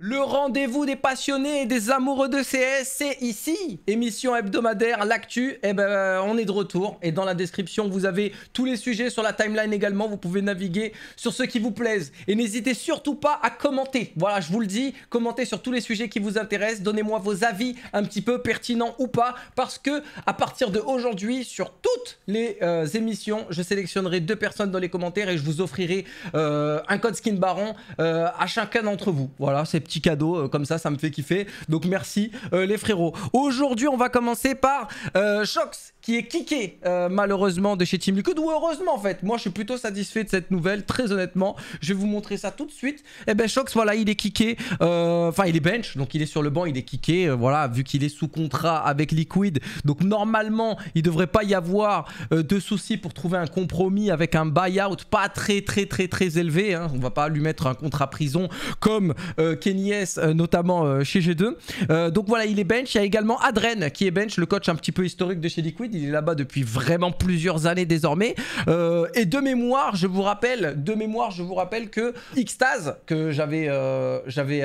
Le rendez-vous des passionnés et des amoureux de CS, c'est ici Émission hebdomadaire, l'actu, eh ben, on est de retour. Et dans la description, vous avez tous les sujets sur la timeline également. Vous pouvez naviguer sur ceux qui vous plaisent. Et n'hésitez surtout pas à commenter. Voilà, je vous le dis, commentez sur tous les sujets qui vous intéressent. Donnez-moi vos avis un petit peu pertinents ou pas. Parce que à partir d'aujourd'hui, sur toutes les euh, émissions, je sélectionnerai deux personnes dans les commentaires et je vous offrirai euh, un code skin baron euh, à chacun d'entre vous. Voilà, c'est petit cadeau, euh, comme ça, ça me fait kiffer. Donc merci euh, les frérots. Aujourd'hui, on va commencer par euh, Shox qui est kické euh, malheureusement de chez Team Liquid ou heureusement en fait. Moi je suis plutôt satisfait de cette nouvelle, très honnêtement. Je vais vous montrer ça tout de suite. Et eh ben Shox, voilà, il est kické, euh, enfin il est bench, donc il est sur le banc, il est kické, euh, voilà, vu qu'il est sous contrat avec Liquid. Donc normalement, il devrait pas y avoir de soucis pour trouver un compromis avec un buyout pas très très très très élevé. Hein. On va pas lui mettre un contrat prison comme Kenny S, notamment chez G2. donc voilà, il est bench. Il y a également Adren qui est bench, le coach un petit peu historique de chez Liquid il est là-bas depuis vraiment plusieurs années désormais. Euh, et de mémoire, je vous rappelle, de mémoire, je vous rappelle que Xtase, que j'avais euh,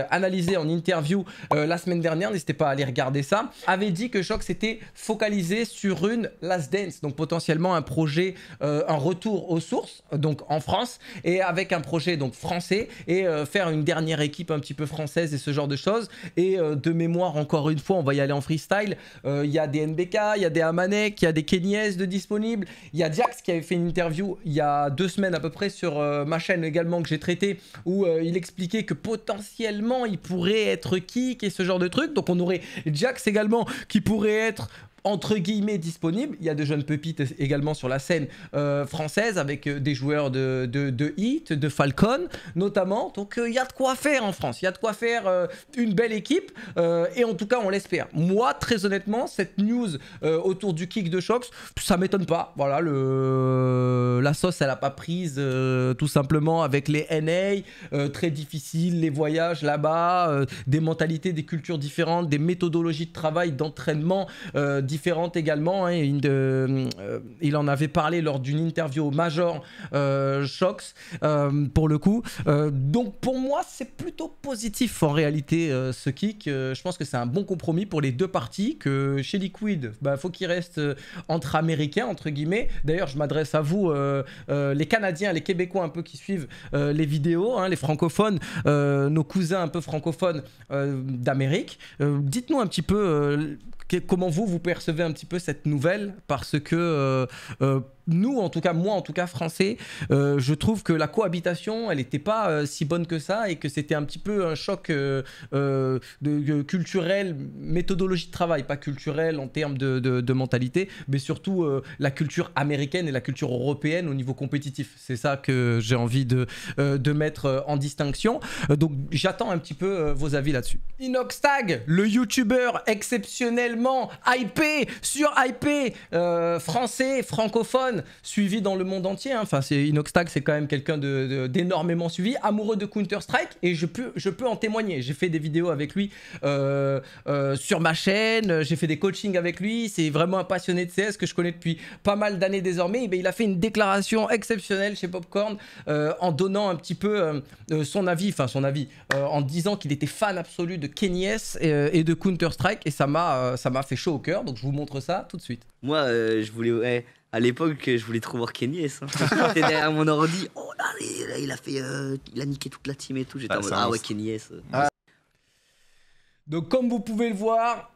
analysé en interview euh, la semaine dernière, n'hésitez pas à aller regarder ça, avait dit que Shock s'était focalisé sur une Last Dance, donc potentiellement un projet, euh, un retour aux sources, donc en France, et avec un projet donc français, et faire une dernière équipe un petit peu française et ce genre de choses. Et de mémoire, encore une fois, on va y aller en freestyle. Il y a des NBK, il y a des Amanek, il y a des Kenyes de disponibles. Il y a Jax qui avait fait une interview il y a deux semaines à peu près sur euh, ma chaîne également que j'ai traité où euh, il expliquait que potentiellement il pourrait être kick et ce genre de truc. Donc on aurait Jax également qui pourrait être entre guillemets disponible. Il y a de jeunes pépites également sur la scène euh, française avec euh, des joueurs de, de, de, Hit, de Falcon notamment. Donc euh, il y a de quoi faire en France, il y a de quoi faire une belle équipe et en tout cas on l'espère. Moi très honnêtement, cette news autour du kick de Shox, ça m'étonne pas. Voilà, le... la sauce elle a pas prise tout simplement avec les NA, très difficile, les voyages là-bas, des mentalités, des cultures différentes, des méthodologies de travail, d'entraînement différentes différentes également. Hein, une de, euh, il en avait parlé lors d'une interview au Major euh, euh pour le coup. Euh, donc pour moi, c'est plutôt positif en réalité ce kick. je pense que c'est un bon compromis pour les deux parties. Que chez Liquid, il bah, faut qu'il reste entre Américains, entre guillemets. D'ailleurs, je m'adresse à vous, les Canadiens, les Québécois un peu qui suivent les vidéos, hein, les francophones, nos cousins un peu francophones d'Amérique. Dites-nous un petit peu comment vous, vous percevez un petit peu cette nouvelle Parce que euh, euh, nous, en tout cas, moi, en tout cas, français, euh, je trouve que la cohabitation, elle n'était pas euh, si bonne que ça et que c'était un petit peu un choc euh, de, culturel, méthodologie de travail, pas culturel en termes de, mentalité, mais surtout la culture américaine et la culture européenne au niveau compétitif. C'est ça que j'ai envie de, mettre en distinction. donc, j'attends un petit peu vos avis là-dessus. Inoxtag, le youtubeur exceptionnellement hypé, sur hypé, français, francophone suivi dans le monde entier. Hein. Enfin, c'est Inoxtag, c'est quand même quelqu'un d'énormément suivi, amoureux de Counter Strike, et je peux, je peux en témoigner. J'ai fait des vidéos avec lui euh, euh, sur ma chaîne, j'ai fait des coachings avec lui. C'est vraiment un passionné de CS que je connais depuis pas mal d'années désormais. Et eh ben, il a fait une déclaration exceptionnelle chez Popcorn euh, en donnant un petit peu son avis, enfin son avis, en disant qu'il était fan absolu de kenny et, et de Counter Strike, et ça m'a, ça fait chaud au cœur. Donc je vous montre ça tout de suite. Moi, je voulais, à l'époque, je voulais trop voir Kenny hein. derrière mon ordi. Oh là, là il a fait, euh, il a niqué toute la team et tout. J'étais ah, en mode ah ouais Kenny ah. Donc comme vous pouvez le voir,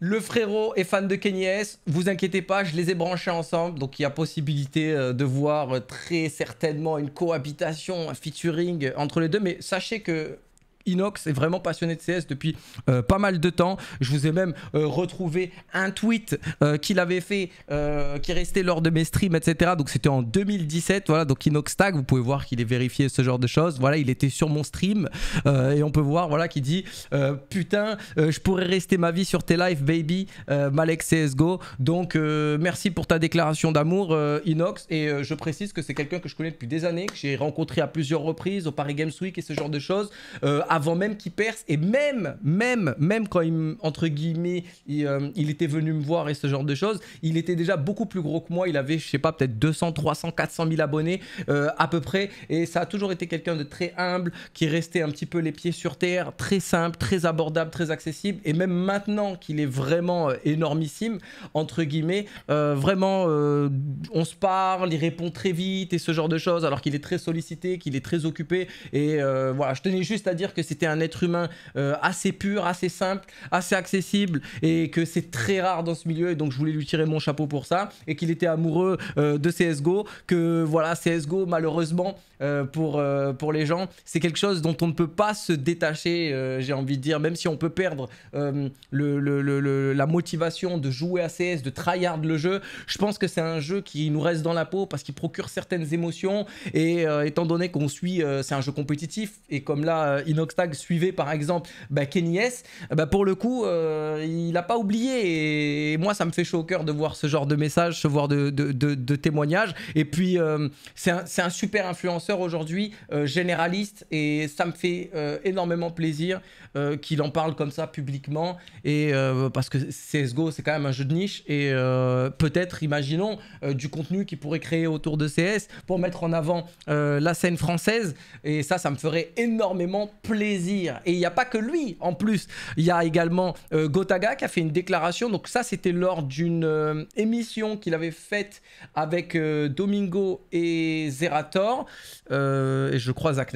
le frérot est fan de Kenny Vous inquiétez pas, je les ai branchés ensemble. Donc il y a possibilité euh, de voir euh, très certainement une cohabitation, un featuring entre les deux. Mais sachez que Inox est vraiment passionné de CS depuis euh, pas mal de temps. Je vous ai même euh, retrouvé un tweet euh, qu'il avait fait, qui restait lors de mes streams, etc. Donc c'était en 2017. Voilà, donc Inox Tag, vous pouvez voir qu'il est vérifié ce genre de choses. Voilà, il était sur mon stream et on peut voir, voilà, qu'il dit putain, je pourrais rester ma vie sur tes lives, baby, Malek CS:GO. Donc merci pour ta déclaration d'amour, Inox. Et je précise que c'est quelqu'un que je connais depuis des années, que j'ai rencontré à plusieurs reprises au Paris Games Week et ce genre de choses avant même qu'il perce. Et même, même, même quand il, entre guillemets, euh, il, était venu me voir et ce genre de choses, il était déjà beaucoup plus gros que moi. Il avait, je sais pas, peut-être 200, 300, 400 000 abonnés euh, à peu près. Et ça a toujours été quelqu'un de très humble, qui restait un petit peu les pieds sur terre, très simple, très abordable, très accessible. Et même maintenant qu'il est vraiment euh, énormissime, entre guillemets, vraiment, on se parle, il répond très vite et ce genre de choses, alors qu'il est très sollicité, qu'il est très occupé. Et voilà, je tenais juste à dire que c'était un être humain euh, assez pur, assez simple, assez accessible et que c'est très rare dans ce milieu et donc je voulais lui tirer mon chapeau pour ça et qu'il était amoureux euh, de CSGO, que voilà CSGO malheureusement euh, pour, pour les gens c'est quelque chose dont on ne peut pas se détacher j'ai envie de dire même si on peut perdre le, la motivation de jouer à CS, de tryhard le jeu, je pense que c'est un jeu qui nous reste dans la peau parce qu'il procure certaines émotions et étant donné qu'on suit c'est un jeu compétitif et comme là Inox tag suivait par exemple bah, Kenny S, bah, pour le coup, euh, il n'a pas oublié. Et, moi, ça me fait chaud au cœur de voir ce genre de message, voir de, de, témoignages. Et puis, euh, c'est un, super influenceur aujourd'hui, euh, généraliste, et ça me fait énormément plaisir euh, qu'il en parle comme ça publiquement. Et euh, parce que CSGO, c'est quand même un jeu de niche. Et euh, peut-être, imaginons, du contenu qu'il pourrait créer autour de CS pour mettre en avant la scène française. Et ça, ça me ferait énormément plaisir. Et il n'y a pas que lui, en plus. Il y a également Gotaga qui a fait une déclaration. Donc ça, c'était lors d'une émission qu'il avait faite avec Domingo et Zerator. et je crois Zach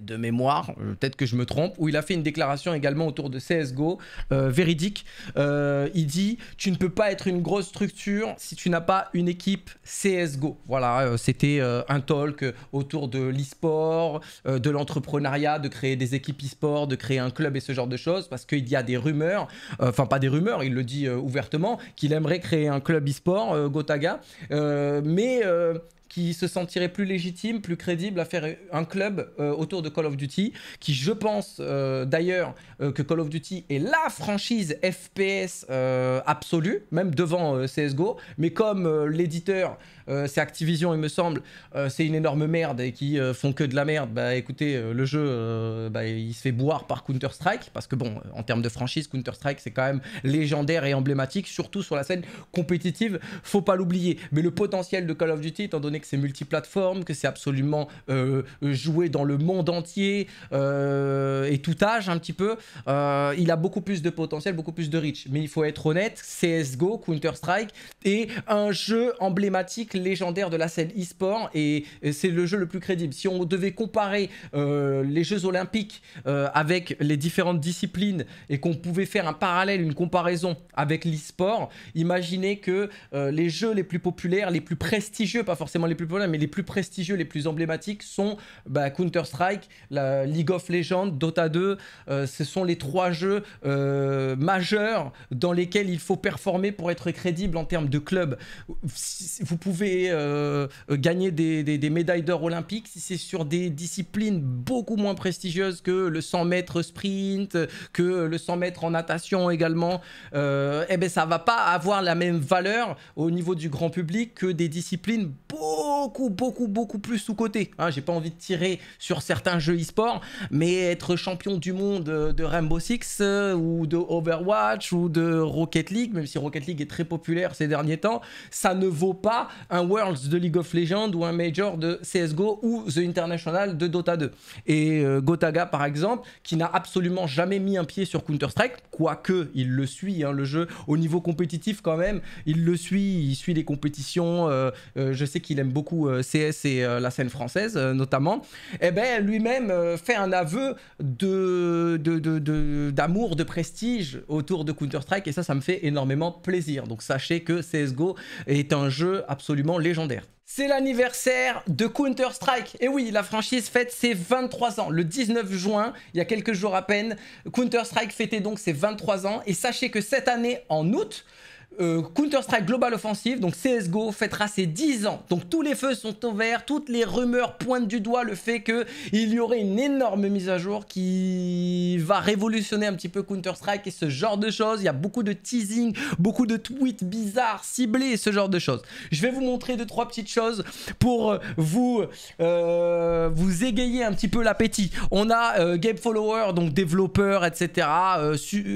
de mémoire, euh, peut-être que je me trompe, où il a fait une déclaration également autour de CSGO, euh, véridique. Euh, il dit Tu ne peux pas être une grosse structure si tu n'as pas une équipe CSGO. Voilà, c'était un talk autour de l'e-sport, de l'entrepreneuriat, de créer des équipes e-sport, de créer un club et ce genre de choses, parce qu'il y a des rumeurs, enfin, pas des rumeurs, il le dit ouvertement, qu'il aimerait créer un club e-sport, Gotaga, mais qui se sentirait plus légitime, plus crédible à faire un club euh, autour de Call of Duty, qui je pense euh, d'ailleurs euh, que Call of Duty est la franchise FPS absolue, même devant CSGO, mais comme l'éditeur euh, c'est Activision, il me semble, euh, c'est une énorme merde et qui euh, font que de la merde, bah écoutez, le jeu, bah, il se fait boire par Counter-Strike, parce que bon, en termes de franchise, Counter-Strike, c'est quand même légendaire et emblématique, surtout sur la scène compétitive, faut pas l'oublier. Mais le potentiel de Call of Duty, étant donné que c'est multiplateforme, que c'est absolument joué dans le monde entier et tout âge un petit peu, il a beaucoup plus de potentiel, beaucoup plus de reach. Mais il faut être honnête, CSGO, Counter-Strike est un jeu emblématique légendaire de la scène e-sport et, c'est le jeu le plus crédible. Si on devait comparer euh, les Jeux Olympiques euh, avec les différentes disciplines et qu'on pouvait faire un parallèle, une comparaison avec l'e-sport, imaginez que euh, les jeux les plus populaires, les plus prestigieux, pas forcément les plus populaires, mais les plus prestigieux, les plus emblématiques sont bah, Counter-Strike, League of Legends, Dota 2. ce sont les trois jeux majeurs dans lesquels il faut performer pour être crédible en termes de club. Vous pouvez euh, euh, gagner des, médailles d'or olympiques, si c'est sur des disciplines beaucoup moins prestigieuses que le 100 mètres sprint, que le 100 mètres en natation également, euh, eh ben ça va pas avoir la même valeur au niveau du grand public que des disciplines beaucoup, beaucoup, beaucoup plus sous-cotées. Hein. J'ai pas envie de tirer sur certains jeux e-sport, mais être champion du monde de Rainbow Six euh, ou de Overwatch ou de Rocket League, même si Rocket League est très populaire ces derniers temps, ça ne vaut pas un Worlds de League of Legends ou un Major de CSGO ou The International de Dota 2. Et euh, Gotaga, par exemple, qui n'a absolument jamais mis un pied sur Counter-Strike, quoique il le suit, hein, le jeu, au niveau compétitif quand même, il le suit, il suit les compétitions. Euh, euh, je sais qu'il aime beaucoup CS et la scène française, notamment. Et eh ben lui-même fait un aveu d'amour, de prestige autour de Counter-Strike, et ça, ça me fait énormément plaisir. Donc sachez que CSGO est un jeu absolument légendaire. C'est l'anniversaire de Counter-Strike. Et oui, la franchise fête ses 23 ans. Le 19 juin, il y a quelques jours à peine, Counter-Strike fêtait donc ses 23 ans. Et sachez que cette année, en août, euh, Counter-Strike Global Offensive, donc CSGO, fêtera ses 10 ans. Donc tous les feux sont ouverts, toutes les rumeurs pointent du doigt le fait que il y aurait une énorme mise à jour qui va révolutionner un petit peu Counter-Strike et ce genre de choses. Il y a beaucoup de teasing, beaucoup de tweets bizarres, ciblés et ce genre de choses. Je vais vous montrer deux, trois petites choses pour euh, vous, euh, vous égayer un petit peu l'appétit. On a Game Follower, donc développeur, etc.,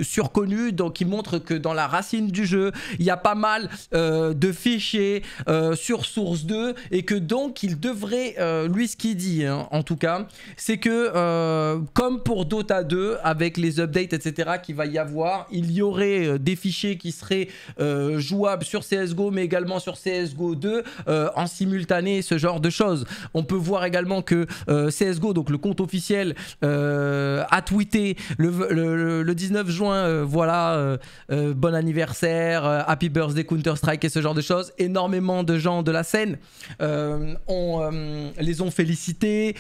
surconnu, donc qui montre que dans la racine du jeu, il y a pas mal euh, de fichiers euh, sur Source 2 et que donc il devrait, euh, lui ce qu'il dit hein, en tout cas, c'est que comme pour Dota 2 avec les updates etc qu'il va y avoir, il y aurait des fichiers qui seraient jouables sur CSGO mais également sur CSGO 2 en simultané, ce genre de choses. On peut voir également que CSGO, donc le compte officiel, a tweeté le 19 juin, voilà, bon anniversaire euh, Happy Birthday, Counter-Strike et ce genre de choses. Énormément de gens de la scène euh, euh, les ont félicités,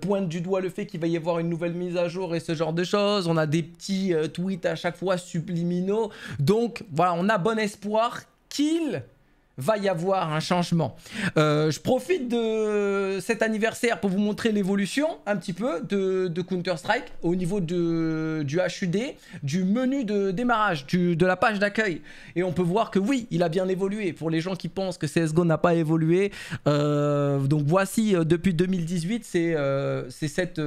pointent du doigt le fait qu'il va y avoir une nouvelle mise à jour et ce genre de choses. On a des petits tweets à chaque fois subliminaux. Donc voilà, on a bon espoir qu'il va y avoir un changement. Euh, je profite de cet anniversaire pour vous montrer l'évolution un petit peu de, Counter-Strike au niveau de, du HUD, du menu de démarrage, du, de la page d'accueil. Et on peut voir que oui, il a bien évolué. Pour les gens qui pensent que CSGO n'a pas évolué, euh, donc voici euh, depuis 2018, c'est cette...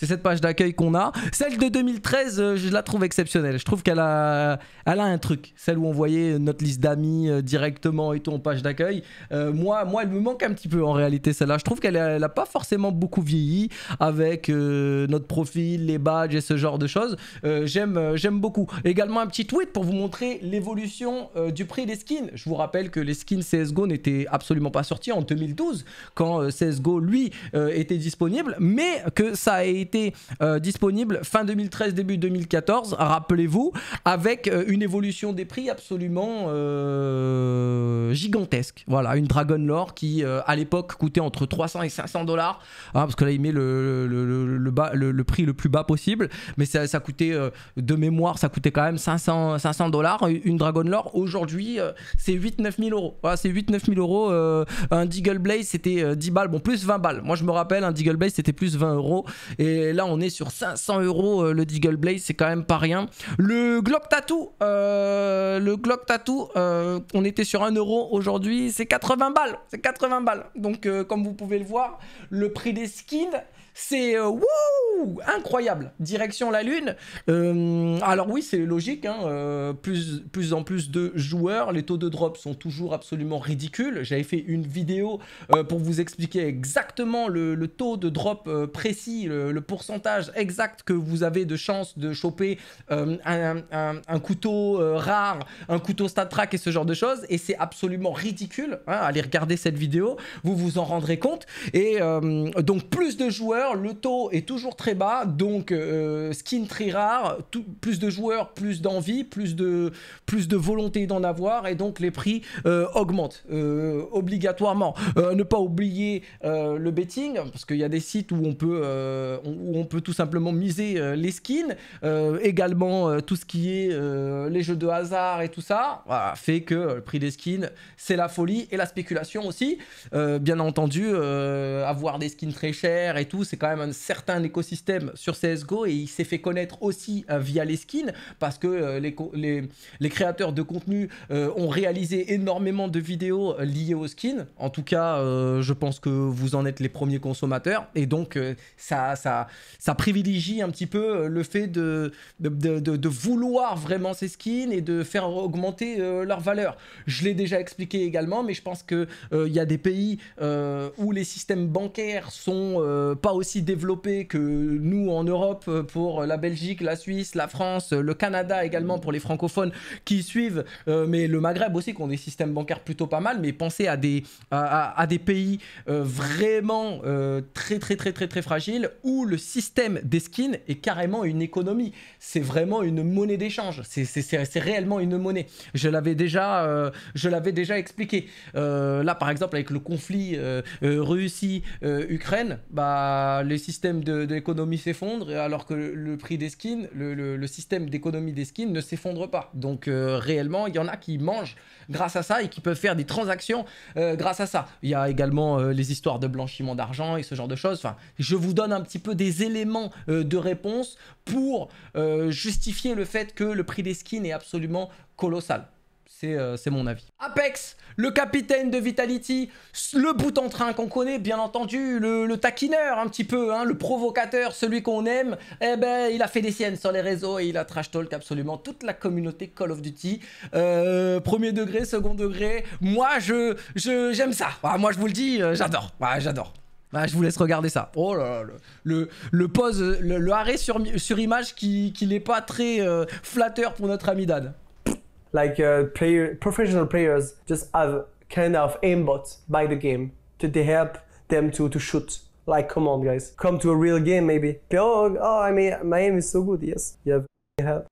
C'est cette page d'accueil qu'on a. Celle de 2013, je la trouve exceptionnelle. Je trouve qu'elle a, elle a un truc. Celle où on voyait notre liste d'amis directement ton page d'accueil. Euh, moi, moi, elle me manque un petit peu en réalité celle-là. Je trouve qu'elle n'a pas forcément beaucoup vieilli avec euh, notre profil, les badges et ce genre de choses. Euh, j'aime, j'aime beaucoup. Également un petit tweet pour vous montrer l'évolution du prix des skins. Je vous rappelle que les skins CS:GO n'étaient absolument pas sortis en 2012 quand CS:GO lui était disponible, mais que ça a été disponible fin 2013 début 2014. Rappelez-vous avec une évolution des prix absolument euh, gigantesque. Voilà, une Dragon Lore qui, euh, à l'époque, coûtait entre 300 et 500 dollars. Hein, parce que là, il met le, le, le, le prix le plus bas possible. Mais ça, ça coûtait, euh, de mémoire, ça coûtait quand même 500 dollars. une Dragon Lore, aujourd'hui, euh, c'est 8-9 euros. Voilà, c'est 8-9 euros. un Deagle Blaze, c'était 10 balles. Bon, plus 20 balles. Moi, je me rappelle, un Deagle Blaze, c'était plus 20 euros. Et là, on est sur 500 euros le Deagle Blaze. C'est quand même pas rien. Le Glock Tattoo, le Glock Tattoo, on était sur 1 euro aujourd'hui, c'est 80 balles, c'est 80 balles. Donc euh, comme vous pouvez le voir, le prix des skins c'est euh, incroyable. Direction la lune. Euh, alors oui, c'est logique. Hein, euh, plus, plus en plus de joueurs, les taux de drop sont toujours absolument ridicules. J'avais fait une vidéo pour vous expliquer exactement le, taux de drop précis, le, pourcentage exact que vous avez de chance de choper un, couteau rare, un couteau stat track et ce genre de choses. Et c'est absolument ridicule. Hein, allez regarder cette vidéo, vous vous en rendrez compte. Et donc plus de joueurs le taux est toujours très bas, donc euh, skin très rare, plus de joueurs, plus d'envie, plus de, plus de volonté d'en avoir, et donc les prix euh, augmentent euh, obligatoirement. ne pas oublier le betting, parce qu'il y a des sites où on peut, où on peut tout simplement miser les skins, également tout ce qui est les jeux de hasard et tout ça, fait que le prix des skins, c'est la folie et la spéculation aussi. bien entendu, avoir des skins très chers et tout, c'est quand même un certain écosystème sur CSGO et il s'est fait connaître aussi euh, via les skins parce que euh, les, les, créateurs de contenu euh, ont réalisé énormément de vidéos liées aux skins. En tout cas, je pense que vous en êtes les premiers consommateurs et donc ça, ça, ça privilégie un petit peu le fait de, de, vouloir vraiment ces skins et de faire augmenter leur valeur. Je l'ai déjà expliqué également, mais je pense qu'il il y a des pays où les systèmes bancaires sont pas aussi développé que nous en Europe euh, pour la Belgique, la Suisse, la France, euh, le Canada également pour les francophones qui suivent, euh, mais le Maghreb aussi qui ont des systèmes bancaires plutôt pas mal. Mais pensez à des, à, des pays vraiment très très très très très fragiles où le système des skins est carrément une économie. C'est vraiment une monnaie d'échange. C'est réellement une monnaie. Je l'avais déjà, je l'avais déjà expliqué. là par exemple avec le conflit Russie-Ukraine, bah les systèmes d'économie s'effondrent, alors que le, prix des skins, le, système d'économie des skins ne s'effondre pas. Donc euh, réellement, il y en a qui mangent grâce à ça et qui peuvent faire des transactions euh, grâce à ça. Il y a également euh, les histoires de blanchiment d'argent et ce genre de choses. je vous donne un petit peu des éléments de réponse pour justifier le fait que le prix des skins est absolument colossal. C'est mon avis. Apex, le capitaine de Vitality, le bout en train qu'on connaît, bien entendu, le, taquineur un petit peu, hein, le provocateur, celui qu'on aime, eh ben, il a fait des siennes sur les réseaux et il a trash talk absolument toute la communauté Call of Duty. Euh, premier degré, second degré, moi, je, je, j'aime ça. Ah, moi, je vous le dis, euh, j'adore. Ah, j'adore. Ah, je vous laisse regarder ça. Oh là là, le, le, le pose, le, arrêt sur, sur image qui, n'est pas très euh, flatteur pour notre ami Dan. like uh, player, professional players just have kind of aimbot by the game to, to help them to, to shoot. Like, come on, guys, come to a real game, maybe. Oh, oh I mean, my aim is so good. Yes, you have help.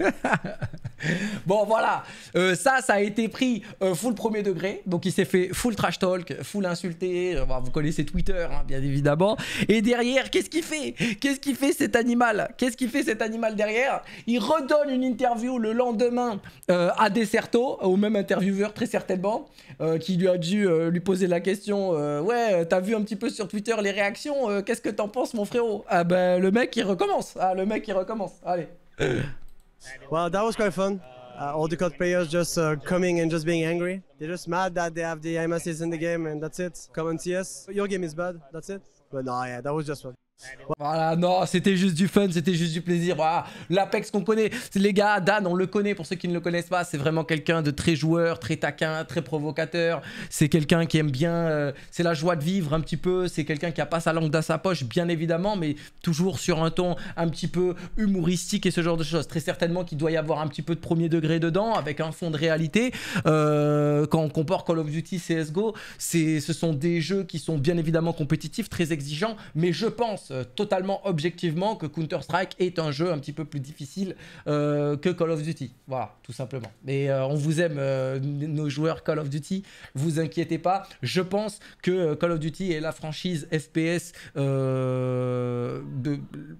bon voilà, euh, ça, ça a été pris euh, full premier degré, donc il s'est fait full trash talk, full insulté, euh, bah, vous connaissez Twitter hein, bien évidemment, et derrière, qu'est-ce qu'il fait Qu'est-ce qu'il fait cet animal Qu'est-ce qu'il fait cet animal derrière Il redonne une interview le lendemain à Deserto, au même intervieweur très certainement, qui lui a dû lui poser la question, ouais, t'as vu un petit peu sur Twitter les réactions, qu'est-ce que t'en penses mon frérot Ah ben le mec il recommence, ah le mec il recommence, allez. Well, that was quite fun. Uh, all the COD players just uh, coming and just being angry. They're just mad that they have the IMSs in the game and that's it. Come and see us. Your game is bad, that's it. But no, yeah, that was just fun. Voilà, non, c'était juste du fun, c'était juste du plaisir. Voilà, l'Apex qu'on connaît, les gars, Dan, on le connaît pour ceux qui ne le connaissent pas. C'est vraiment quelqu'un de très joueur, très taquin, très provocateur. C'est quelqu'un qui aime bien, euh, c'est la joie de vivre un petit peu. C'est quelqu'un qui a pas sa langue dans sa poche, bien évidemment, mais toujours sur un ton un petit peu humoristique et ce genre de choses. Très certainement qu'il doit y avoir un petit peu de premier degré dedans, avec un fond de réalité. Euh, quand on compare Call of Duty, CSGO, ce sont des jeux qui sont bien évidemment compétitifs, très exigeants, mais je pense euh, totalement objectivement que Counter-Strike est un jeu un petit peu plus difficile euh, que Call of Duty. Voilà, tout simplement. Mais euh, on vous aime, nos joueurs Call of Duty. Vous inquiétez pas. Je pense que Call of Duty est la franchise FPS de,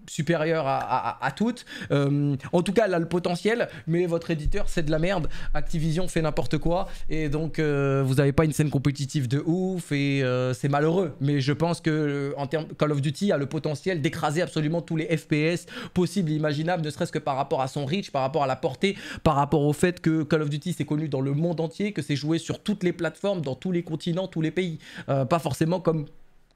supérieure à, à, toutes. en tout cas, elle a le potentiel, mais votre éditeur, c'est de la merde. Activision fait n'importe quoi. Et donc, vous n'avez pas une scène compétitive de ouf. Et c'est malheureux. Mais je pense que en termes Call of Duty a le potentiel potentiel d'écraser absolument tous les FPS possibles et imaginables, ne serait-ce que par rapport à son reach, par rapport à la portée, par rapport au fait que Call of Duty c'est connu dans le monde entier, que c'est joué sur toutes les plateformes, dans tous les continents, tous les pays. Euh, pas forcément comme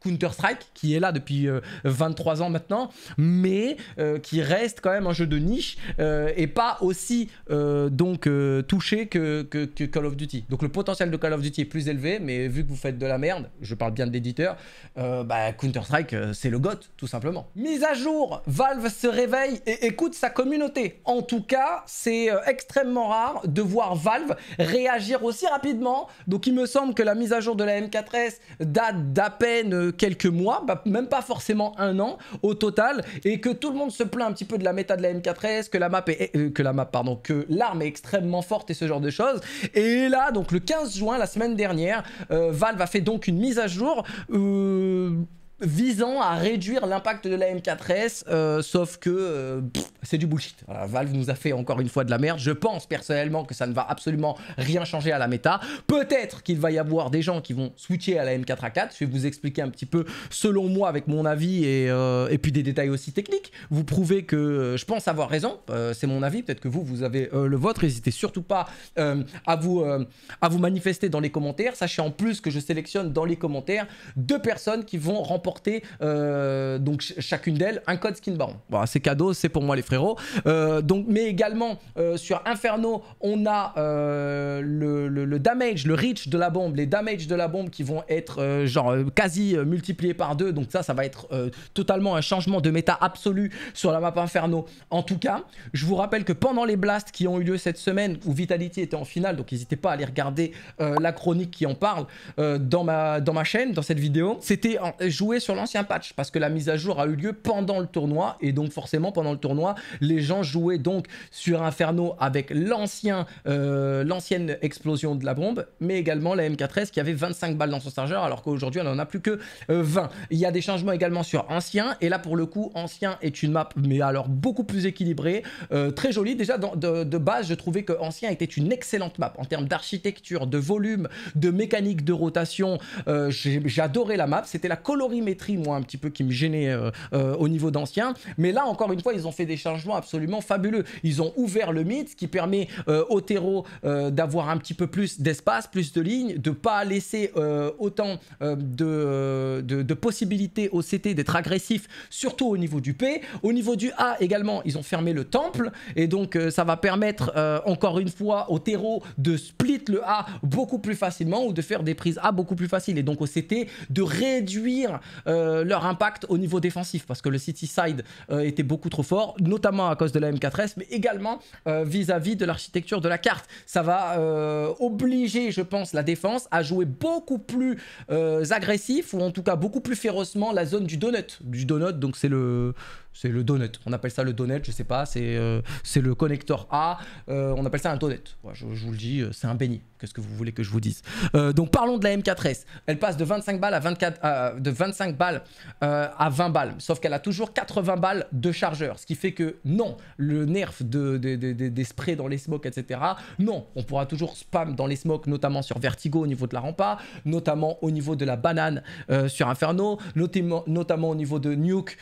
Counter-Strike, qui est là depuis 23 euh, ans maintenant, mais euh, qui reste quand même un jeu de niche euh, et pas aussi donc touché que, que, Call of Duty. Donc le potentiel de Call of Duty est plus élevé, mais vu que vous faites de la merde, je parle bien de l'éditeur, bah, Counter-Strike, c'est le GOT, tout simplement. Mise à jour, Valve se réveille et écoute sa communauté. En tout cas, c'est extrêmement rare de voir Valve réagir aussi rapidement. Donc il me semble que la mise à jour de la M4S date d'à peine quelques mois, bah, même pas forcément un an au total, et que tout le monde se plaint un petit peu de la méta de la M4S, que la map est, euh, que la map, pardon, que l'arme est extrêmement forte et ce genre de choses. Et là, donc le 15 juin, la semaine dernière, euh, Valve a fait donc une mise à jour. Euh, visant à réduire l'impact de la M4S, euh, sauf que euh, c'est du bullshit. Valve nous a fait encore une fois de la merde. Je pense personnellement que ça ne va absolument rien changer à la méta. Peut-être qu'il va y avoir des gens qui vont switcher à la M4A4. Je vais vous expliquer un petit peu, selon moi, avec mon avis et, euh, et puis des détails aussi techniques. Vous prouvez que je pense avoir raison. c'est mon avis. Peut-être que vous, vous avez le vôtre. N'hésitez surtout pas à, vous, à vous manifester dans les commentaires. Sachez en plus que je sélectionne dans les commentaires deux personnes qui vont remporter euh, donc chacune d'elles un code skin baron. c'est cadeau, c'est pour moi les frérots. Euh, donc, mais également euh, sur Inferno, on a le, damage, le reach de la bombe, les damage de la bombe qui vont être genre quasi multipliés par deux. Donc ça, ça va être totalement un changement de méta absolu sur la map Inferno. En tout cas, je vous rappelle que pendant les blasts qui ont eu lieu cette semaine, où Vitality était en finale, donc n'hésitez pas à aller regarder la chronique qui en parle dans, ma, dans ma chaîne, dans cette vidéo, c'était joué sur l'ancien patch parce que la mise à jour a eu lieu pendant le tournoi et donc forcément pendant le tournoi les gens jouaient donc sur Inferno avec l'ancien euh, l'ancienne explosion de la bombe mais également la m 13 qui avait 25 balles dans son chargeur alors qu'aujourd'hui on n'en a plus que 20. Euh, Il y a des changements également sur Ancien et là pour le coup Ancien est une map mais alors beaucoup plus équilibrée, euh, très jolie. Déjà de, de, base je trouvais que Ancien était une excellente map en termes d'architecture, de volume, de mécanique de rotation. J'ai la map, c'était la colorimétrie tri moi, un petit peu qui me gênait euh, euh, au niveau d'ancien. Mais là, encore une fois, ils ont fait des changements absolument fabuleux. Ils ont ouvert le mythe, ce qui permet au euh, terreau d'avoir un petit peu plus d'espace, plus de lignes, de pas laisser autant de, de, possibilités au CT d'être agressif, surtout au niveau du P. Au niveau du A également, ils ont fermé le temple. Et donc, ça va permettre, encore une fois, au terreau de split le A beaucoup plus facilement ou de faire des prises A beaucoup plus facile Et donc, au CT, de réduire euh, leur impact au niveau défensif parce que le City Side euh, était beaucoup trop fort, notamment à cause de la M4S, mais également vis à -vis de l'architecture de la carte. Ça va euh, obliger, je pense, la défense à jouer beaucoup plus agressif ou en tout cas beaucoup plus férocement la zone du donut. Du donut, donc c'est le c'est le donut. On appelle ça le donut, je sais pas. C'est euh, le connecteur A. Euh, on appelle ça un donut. je, vous le dis, euh, c'est un béni Qu'est-ce que vous voulez que je vous dise Donc parlons de la M4S. Elle passe de 25 balles à 24, de 25 balles à 20 balles. Sauf qu'elle a toujours 80 balles de chargeur. Ce qui fait que non, le nerf de, des sprays dans les smokes, etc. Non, on pourra toujours spam dans les smokes, notamment sur Vertigo au niveau de la rampa, notamment au niveau de la banane sur Inferno, notamment, notamment au niveau de Nuke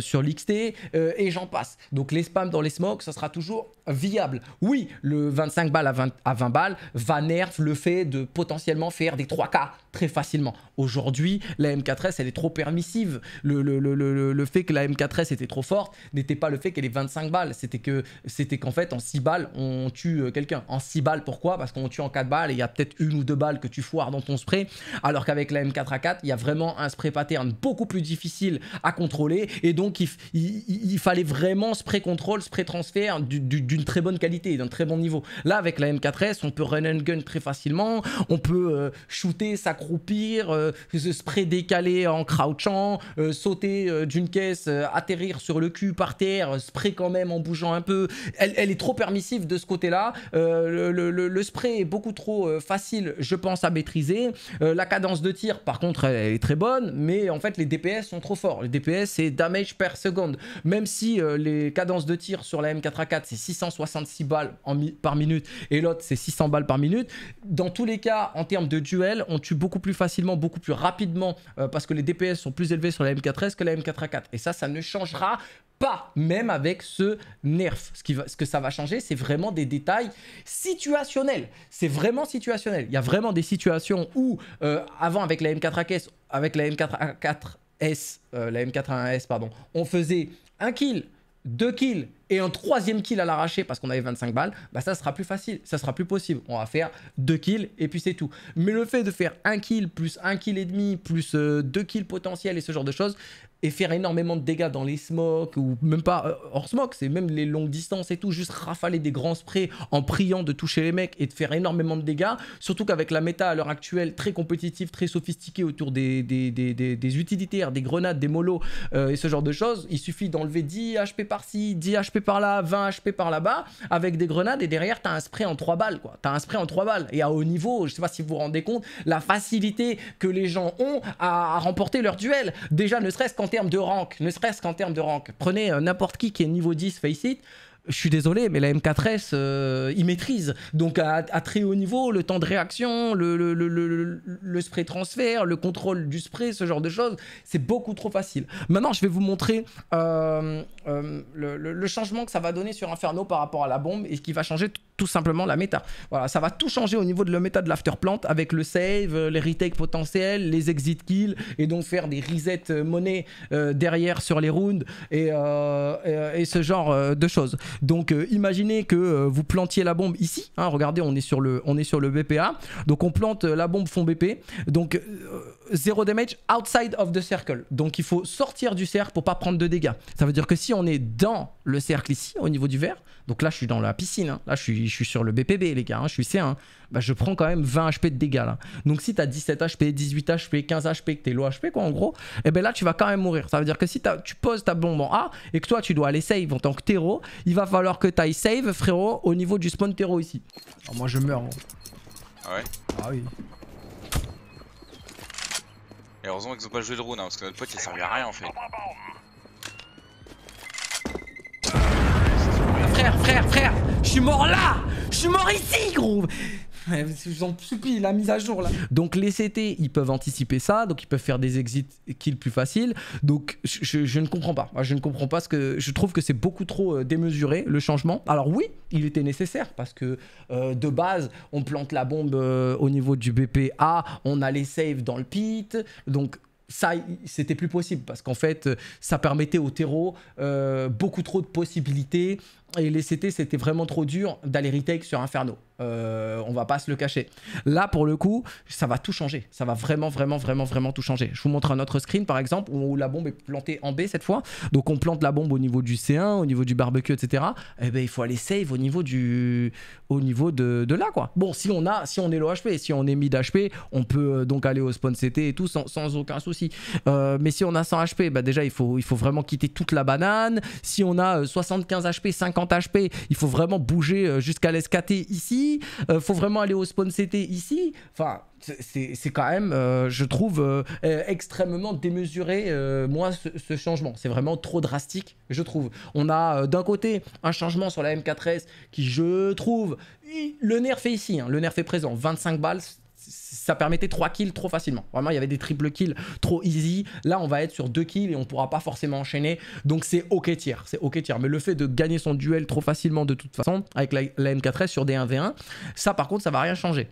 sur l'XT euh, et j'en passe. Donc les spams dans les smokes, ça sera toujours viable. Oui, le 25 balles à 20, à 20 balles va nerf le fait de potentiellement faire des 3K très facilement. Aujourd'hui, la M4S, elle est trop permissive. Le, fait que la M4S était trop forte n'était pas le fait qu'elle ait 25 balles. C'était que c'était qu'en fait, en 6 balles, on tue euh, quelqu'un. En 6 balles, pourquoi Parce qu'on tue en 4 balles et il y a peut-être une ou deux balles que tu foires dans ton spray. Alors qu'avec la M4A4, il y a vraiment un spray pattern beaucoup plus difficile à contrôler. Et donc, il, fallait vraiment spray contrôle, spray transfert d'une très bonne qualité, d'un très bon niveau. Là, avec la M4S, on peut run and gun très facilement. On peut euh, shooter, s'accrocher roupir, pire, euh, spray décalé en crouchant, euh, sauter euh, d'une caisse, atterrir sur le cul par terre, spray quand même en bougeant un peu. Elle, est trop permissive de ce côté-là. Le, spray est beaucoup trop facile, je pense, à maîtriser. la cadence de tir, par contre, elle, est très bonne, mais en fait, les DPS sont trop forts. Les DPS, c'est damage per seconde. Même si les cadences de tir sur la M4A4, c'est 666 balles par minute et l'autre, c'est 600 balles par minute, dans tous les cas, en termes de duel, on tue beaucoup plus facilement, beaucoup plus rapidement, euh, parce que les DPS sont plus élevés sur la M4S que la M4A4. Et ça, ça ne changera pas, même avec ce nerf. Ce, que ça va changer, c'est vraiment des détails situationnels. C'est vraiment situationnel. Il y a vraiment des situations où, euh, avant, avec la M4A4, avec la M4A4S, euh, la m 4 1 s pardon, on faisait un kill, deux kills, et un troisième kill à l'arraché parce qu'on avait 25 balles, bah ça sera plus facile, ça sera plus possible. On va faire deux kills et puis c'est tout. Mais le fait de faire un kill plus un kill et demi plus euh, deux kills potentiels et ce genre de choses et faire énormément de dégâts dans les smokes ou même pas euh, hors smoke, c'est même les longues distances et tout, juste rafaler des grands sprays en priant de toucher les mecs et de faire énormément de dégâts, surtout qu'avec la méta à l'heure actuelle très compétitive, très sophistiquée autour des, des, utilitaires, des grenades, des molos euh, et ce genre de choses, il suffit d'enlever 10 HP par-ci, 10 HP par là, 20 HP par là-bas, avec des grenades, et derrière, t'as un spray en 3 balles, quoi. T'as un spray en 3 balles. Et à haut niveau, je sais pas si vous vous rendez compte, la facilité que les gens ont à, remporter leur duel. Déjà, ne serait-ce qu'en termes de rank, ne serait-ce qu'en termes de rank. Prenez euh, n'importe qui qui est niveau 10, face it, je suis désolé, mais la M4S, euh, il maîtrise. Donc à, très haut niveau, le temps de réaction, le, le, spray transfert, le contrôle du spray, ce genre de choses, c'est beaucoup trop facile. Maintenant, je vais vous montrer euh, euh, le, changement que ça va donner sur Inferno par rapport à la bombe et ce qui va changer tout simplement la méta. Voilà, ça va tout changer au niveau de la méta de l'afterplant avec le save, les retakes potentiels, les exit kills et donc faire des risettes monnaie derrière sur les rounds et, et ce genre de choses. Donc euh, imaginez que euh, vous plantiez la bombe ici. Hein, regardez, on est, sur le, on est sur le BPA. Donc on plante euh, la bombe fond BP. Donc 0 damage outside of the circle. Donc il faut sortir du cercle pour pas prendre de dégâts. Ça veut dire que si on est dans le cercle ici, au niveau du vert, donc là je suis dans la piscine, hein. là je suis, je suis, sur le BPB les gars, hein. je suis C1, bah, je prends quand même 20 HP de dégâts là. Donc si t'as 17 HP, 18 HP, 15 HP, que t'es low HP quoi en gros, et eh ben là tu vas quand même mourir. Ça veut dire que si tu poses ta bombe en A et que toi tu dois aller save en tant que terreau, il va falloir que t'ailles save frérot au niveau du spawn terreau ici. Ah, moi je meurs. Hein. Ah ouais Ah oui. Et heureusement qu'ils ont pas joué le rune, hein, parce que notre pote il servait à rien en fait. Frère, frère, frère Je suis mort là Je suis mort ici, gros je en supplie, la mise à jour là. Donc les CT, ils peuvent anticiper ça, donc ils peuvent faire des exits kills plus faciles. Donc je, ne comprends pas. Je ne comprends pas ce que je trouve que c'est beaucoup trop euh, démesuré le changement. Alors oui, il était nécessaire parce que euh, de base, on plante la bombe euh, au niveau du BPA, on a les saves dans le pit, donc ça, c'était plus possible parce qu'en fait, ça permettait au terreau beaucoup trop de possibilités et les CT, c'était vraiment trop dur d'aller retake sur Inferno. Euh, on va pas se le cacher. Là, pour le coup, ça va tout changer. Ça va vraiment, vraiment, vraiment, vraiment tout changer. Je vous montre un autre screen, par exemple, où la bombe est plantée en B cette fois. Donc, on plante la bombe au niveau du C1, au niveau du barbecue, etc. Et eh ben, il faut aller save au niveau du, au niveau de, de là, quoi. Bon, si on a, si on est low HP, si on est mid HP, on peut euh, donc aller au spawn CT et tout sans, aucun souci. Euh, mais si on a 100 HP, bah déjà, il faut, il faut vraiment quitter toute la banane. Si on a 75 HP, 50 HP, il faut vraiment bouger euh, jusqu'à l'SKT ici, il euh, faut vraiment aller au spawn CT ici. Enfin, c'est quand même, euh, je trouve, extrêmement démesuré, moi, ce, changement. C'est vraiment trop drastique, je trouve. On a d'un côté un changement sur la M4S qui, je trouve, le nerf est ici, hein. le nerf est présent. 25 balles, ça permettait 3 kills trop facilement. Vraiment, il y avait des triple kills trop easy. Là, on va être sur 2 kills et on pourra pas forcément enchaîner. Donc c'est ok tier c'est ok tier Mais le fait de gagner son duel trop facilement de toute façon avec la, la m sur des 1v1, ça par contre, ça va rien changer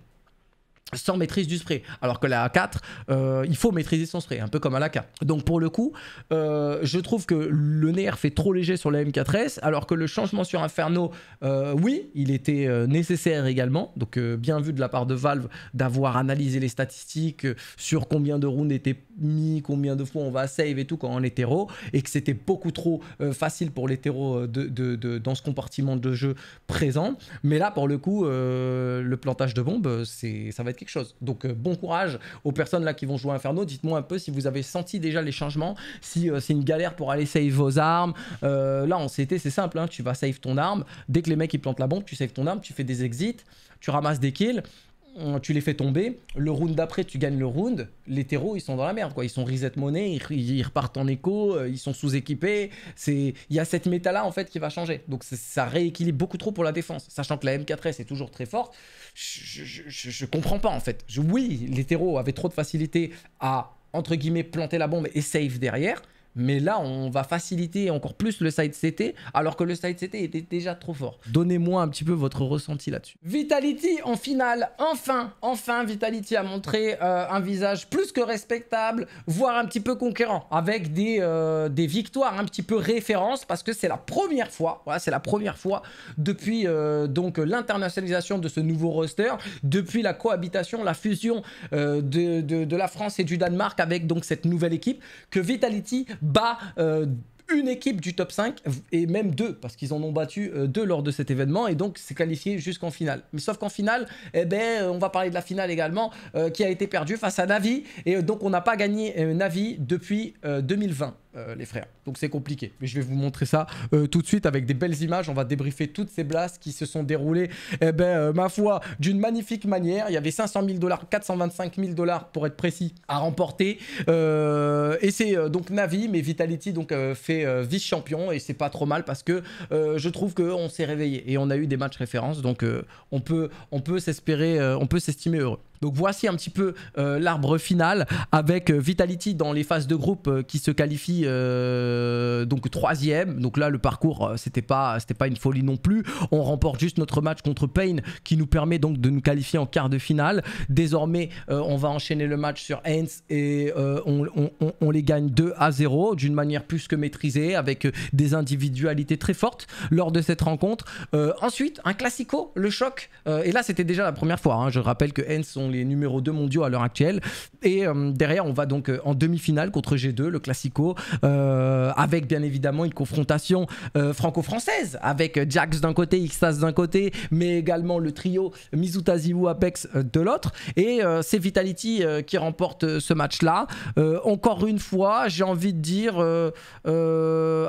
sans maîtrise du spray. Alors que la A4, euh, il faut maîtriser son spray, un peu comme à la K. Donc pour le coup, euh, je trouve que le nerf fait trop léger sur la M4S, alors que le changement sur Inferno, euh, oui, il était nécessaire également. Donc bien vu de la part de Valve d'avoir analysé les statistiques sur combien de rounds étaient mis, combien de fois on va save et tout quand on est hétéro, et que c'était beaucoup trop facile pour l'hétéro de, dans ce compartiment de jeu présent. Mais là, pour le coup, le plantage de bombes, ça va être chose. Donc euh, bon courage aux personnes là qui vont jouer Inferno. Dites-moi un peu si vous avez senti déjà les changements, si euh, c'est une galère pour aller save vos armes. Euh, là en CT c'est simple, hein. tu vas save ton arme. Dès que les mecs ils plantent la bombe, tu save ton arme, tu fais des exits, tu ramasses des kills tu les fais tomber, le round d'après tu gagnes le round, les terreaux ils sont dans la merde quoi, ils sont reset monnaie, ils, repartent en écho, euh, ils sont sous-équipés, il y a cette méta là en fait qui va changer, donc ça rééquilibre beaucoup trop pour la défense, sachant que la M4S est toujours très forte, je, ne comprends pas en fait, oui les terreaux avaient trop de facilité à entre guillemets planter la bombe et safe derrière, mais là, on va faciliter encore plus le side CT, alors que le side CT était déjà trop fort. Donnez-moi un petit peu votre ressenti là-dessus. Vitality en finale, enfin, enfin, Vitality a montré euh, un visage plus que respectable, voire un petit peu conquérant, avec des, euh, des victoires un petit peu références, parce que c'est la première fois, voilà, c'est la première fois depuis euh, donc l'internationalisation de ce nouveau roster, depuis la cohabitation, la fusion de, la France et du Danemark avec donc cette nouvelle équipe, que Vitality bat euh, une équipe du top 5 et même deux parce qu'ils en ont battu euh, deux lors de cet événement et donc c'est qualifié jusqu'en finale. Mais sauf qu'en finale, eh ben, euh, on va parler de la finale également qui a été perdue face à Navi et donc on n'a pas gagné Navi depuis 2020. Euh, les frères. Donc c'est compliqué. Mais je vais vous montrer ça euh, tout de suite avec des belles images. On va débriefer toutes ces blasts qui se sont déroulées, eh ben, euh, ma foi, d'une magnifique manière. Il y avait 500 000 dollars, 425 000 dollars pour être précis, à remporter. et c'est donc Navi, mais Vitality donc fait vice-champion. Et c'est pas trop mal parce que je trouve qu'on s'est réveillé et on a eu des matchs références. Donc on peut, on peut s'espérer, on peut s'estimer heureux. Donc voici un petit peu euh, l'arbre final avec euh, Vitality dans les phases de groupe euh, qui se qualifie donc troisième. Donc là le parcours c'était pas c'était pas une folie non plus. On remporte juste notre match contre Pain qui nous permet donc de nous qualifier en quart de finale. Désormais on va enchaîner le match sur Heinz et on, les gagne 2 à 0 d'une manière plus que maîtrisée avec des individualités très fortes lors de cette rencontre. ensuite un classico, le choc. et là c'était déjà la première fois. Hein. Je rappelle que Heinz les numéros 2 mondiaux à l'heure actuelle. Et euh, derrière, on va donc euh, en demi-finale contre G2, le Classico, euh, avec bien évidemment une confrontation franco-française, avec Jax d'un côté, Ixtas d'un côté, mais également le trio Mizutaziwu Apex de l'autre. Et c'est Vitality qui remporte ce match-là. encore une fois, j'ai envie de dire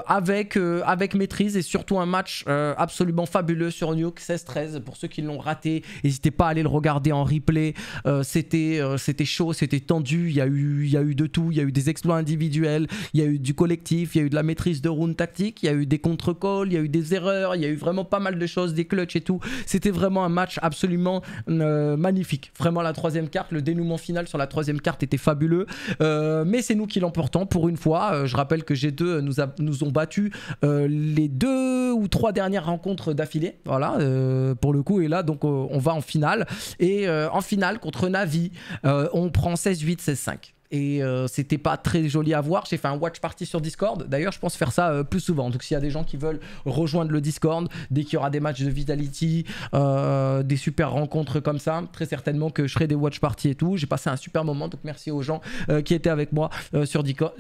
avec, avec maîtrise et surtout un match absolument fabuleux sur Nuke 16-13. Pour ceux qui l'ont raté, n'hésitez pas à aller le regarder en replay. Euh, c'était, euh, c'était chaud, c'était tendu. Il y, a eu, il y eu de tout. Il y a eu des exploits individuels, il y a eu du collectif, il y a eu de la maîtrise de round tactique, il y a eu des contre-calls, il y a eu des erreurs, il y a eu vraiment pas mal de choses, des clutches et tout. C'était vraiment un match absolument euh, magnifique. Vraiment la troisième carte, le dénouement final sur la troisième carte était fabuleux. mais c'est nous qui l'emportons pour une fois. je rappelle que G2 nous, nous ont battu les deux ou trois dernières rencontres d'affilée. Voilà, pour le coup. Et là, donc, on va en finale. Et en finale, contre Navi. Euh, on prend 16-8, 16-5. Et euh, c'était pas très joli à voir. J'ai fait un watch party sur Discord. D'ailleurs, je pense faire ça euh, plus souvent. Donc, s'il y a des gens qui veulent rejoindre le Discord, dès qu'il y aura des matchs de Vitality, euh, des super rencontres comme ça, très certainement que je ferai des watch parties et tout. J'ai passé un super moment. Donc, merci aux gens qui étaient avec moi sur, Discord.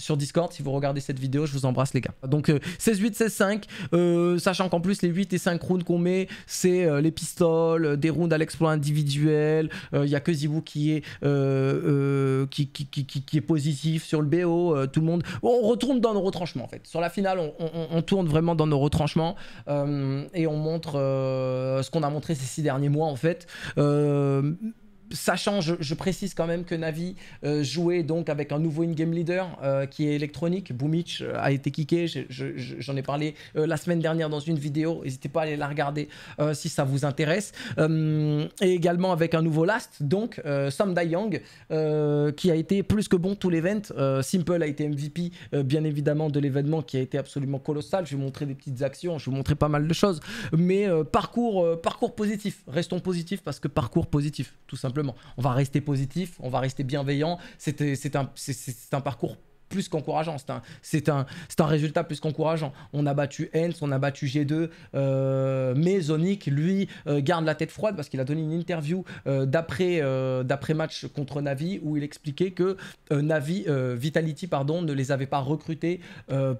Si vous regardez cette vidéo, je vous embrasse, les gars. Donc, 16-8, 16-5. sachant qu'en plus, les 8 et 5 rounds qu'on met, c'est les pistoles, des rounds à l'exploit individuel. Il y a que Zibou qui est. qui, qui qui, est positif sur le BO, euh, tout le monde. On retourne dans nos retranchements en fait. Sur la finale, on, tourne vraiment dans nos retranchements euh, et on montre euh, ce qu'on a montré ces six derniers mois en fait sachant, je, je, précise quand même que Navi euh, jouait donc avec un nouveau in-game leader euh, qui est électronique. Boomich euh, a été kické, j'en ai parlé la semaine dernière dans une vidéo. N'hésitez pas à aller la regarder si ça vous intéresse. et également avec un nouveau last, donc Sam Young qui a été plus que bon tout l'event. Simple a été MVP, bien évidemment, de l'événement qui a été absolument colossal. Je vais vous montrer des petites actions, je vais vous montrer pas mal de choses. Mais parcours, parcours positif, restons positifs parce que parcours positif, tout simplement. On va rester positif, on va rester bienveillant. C'est un, un, parcours plus qu'encourageant. C'est un, un, résultat plus qu'encourageant. On a battu Hens, on a battu G2, euh, mais Zonic, lui, euh, garde la tête froide parce qu'il a donné une interview euh, d'après match contre Navi où il expliquait que Navi, Vitality pardon, ne les avait pas recrutés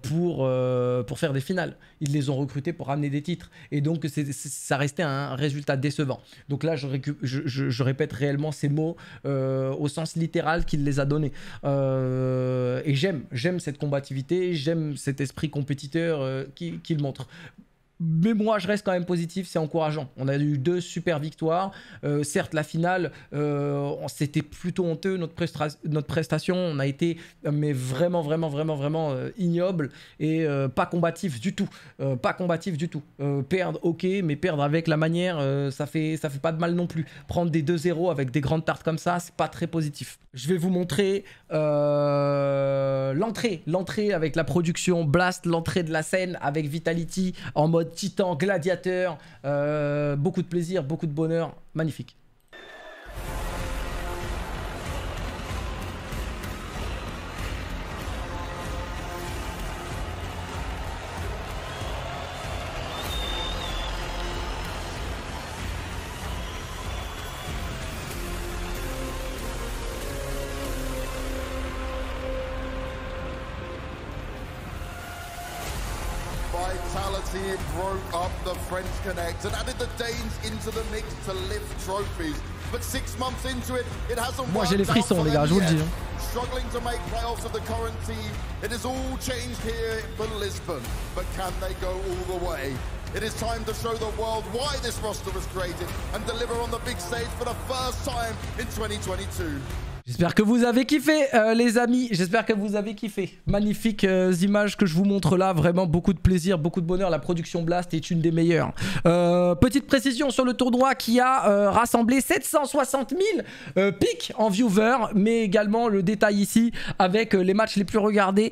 pour, pour faire des finales. Ils les ont recrutés pour ramener des titres. Et donc, ça restait un résultat décevant. Donc là, je, répète réellement ces mots au sens littéral qu'il les a donnés. et j'aime, j'aime cette combativité, j'aime cet esprit compétiteur euh, qu'il montre mais moi, je reste quand même positif, c'est encourageant. On a eu deux super victoires. Euh, certes, la finale, euh, c'était plutôt honteux, notre, prestation. On a été, mais vraiment, vraiment, vraiment, vraiment euh, ignoble et pas combatif du tout. pas combatif du tout. perdre, ok, mais perdre avec la manière, ça, fait, ça fait pas de mal non plus. Prendre des 2-0 avec des grandes tartes comme ça, c'est pas très positif. Je vais vous montrer l'entrée, l'entrée avec la production Blast, l'entrée de la scène avec Vitality en mode titan, gladiateur, euh, beaucoup de plaisir, beaucoup de bonheur, magnifique. into the mix to lift trophies. But six months into it, it hasn't Moi j'ai les frissons les gars, je vous Struggling to make playoffs of the current team. it has all changed here for Lisbon. But can they go all the way? It is time to show the world why this roster was created and deliver on the big stage for the first time in 2022. J'espère que vous avez kiffé euh, les amis, j'espère que vous avez kiffé. Magnifiques euh, images que je vous montre là, vraiment beaucoup de plaisir, beaucoup de bonheur, la production Blast est une des meilleures. Euh, petite précision sur le tournoi qui a rassemblé 760 000 pics en viewers, mais également le détail ici avec les matchs les plus regardés,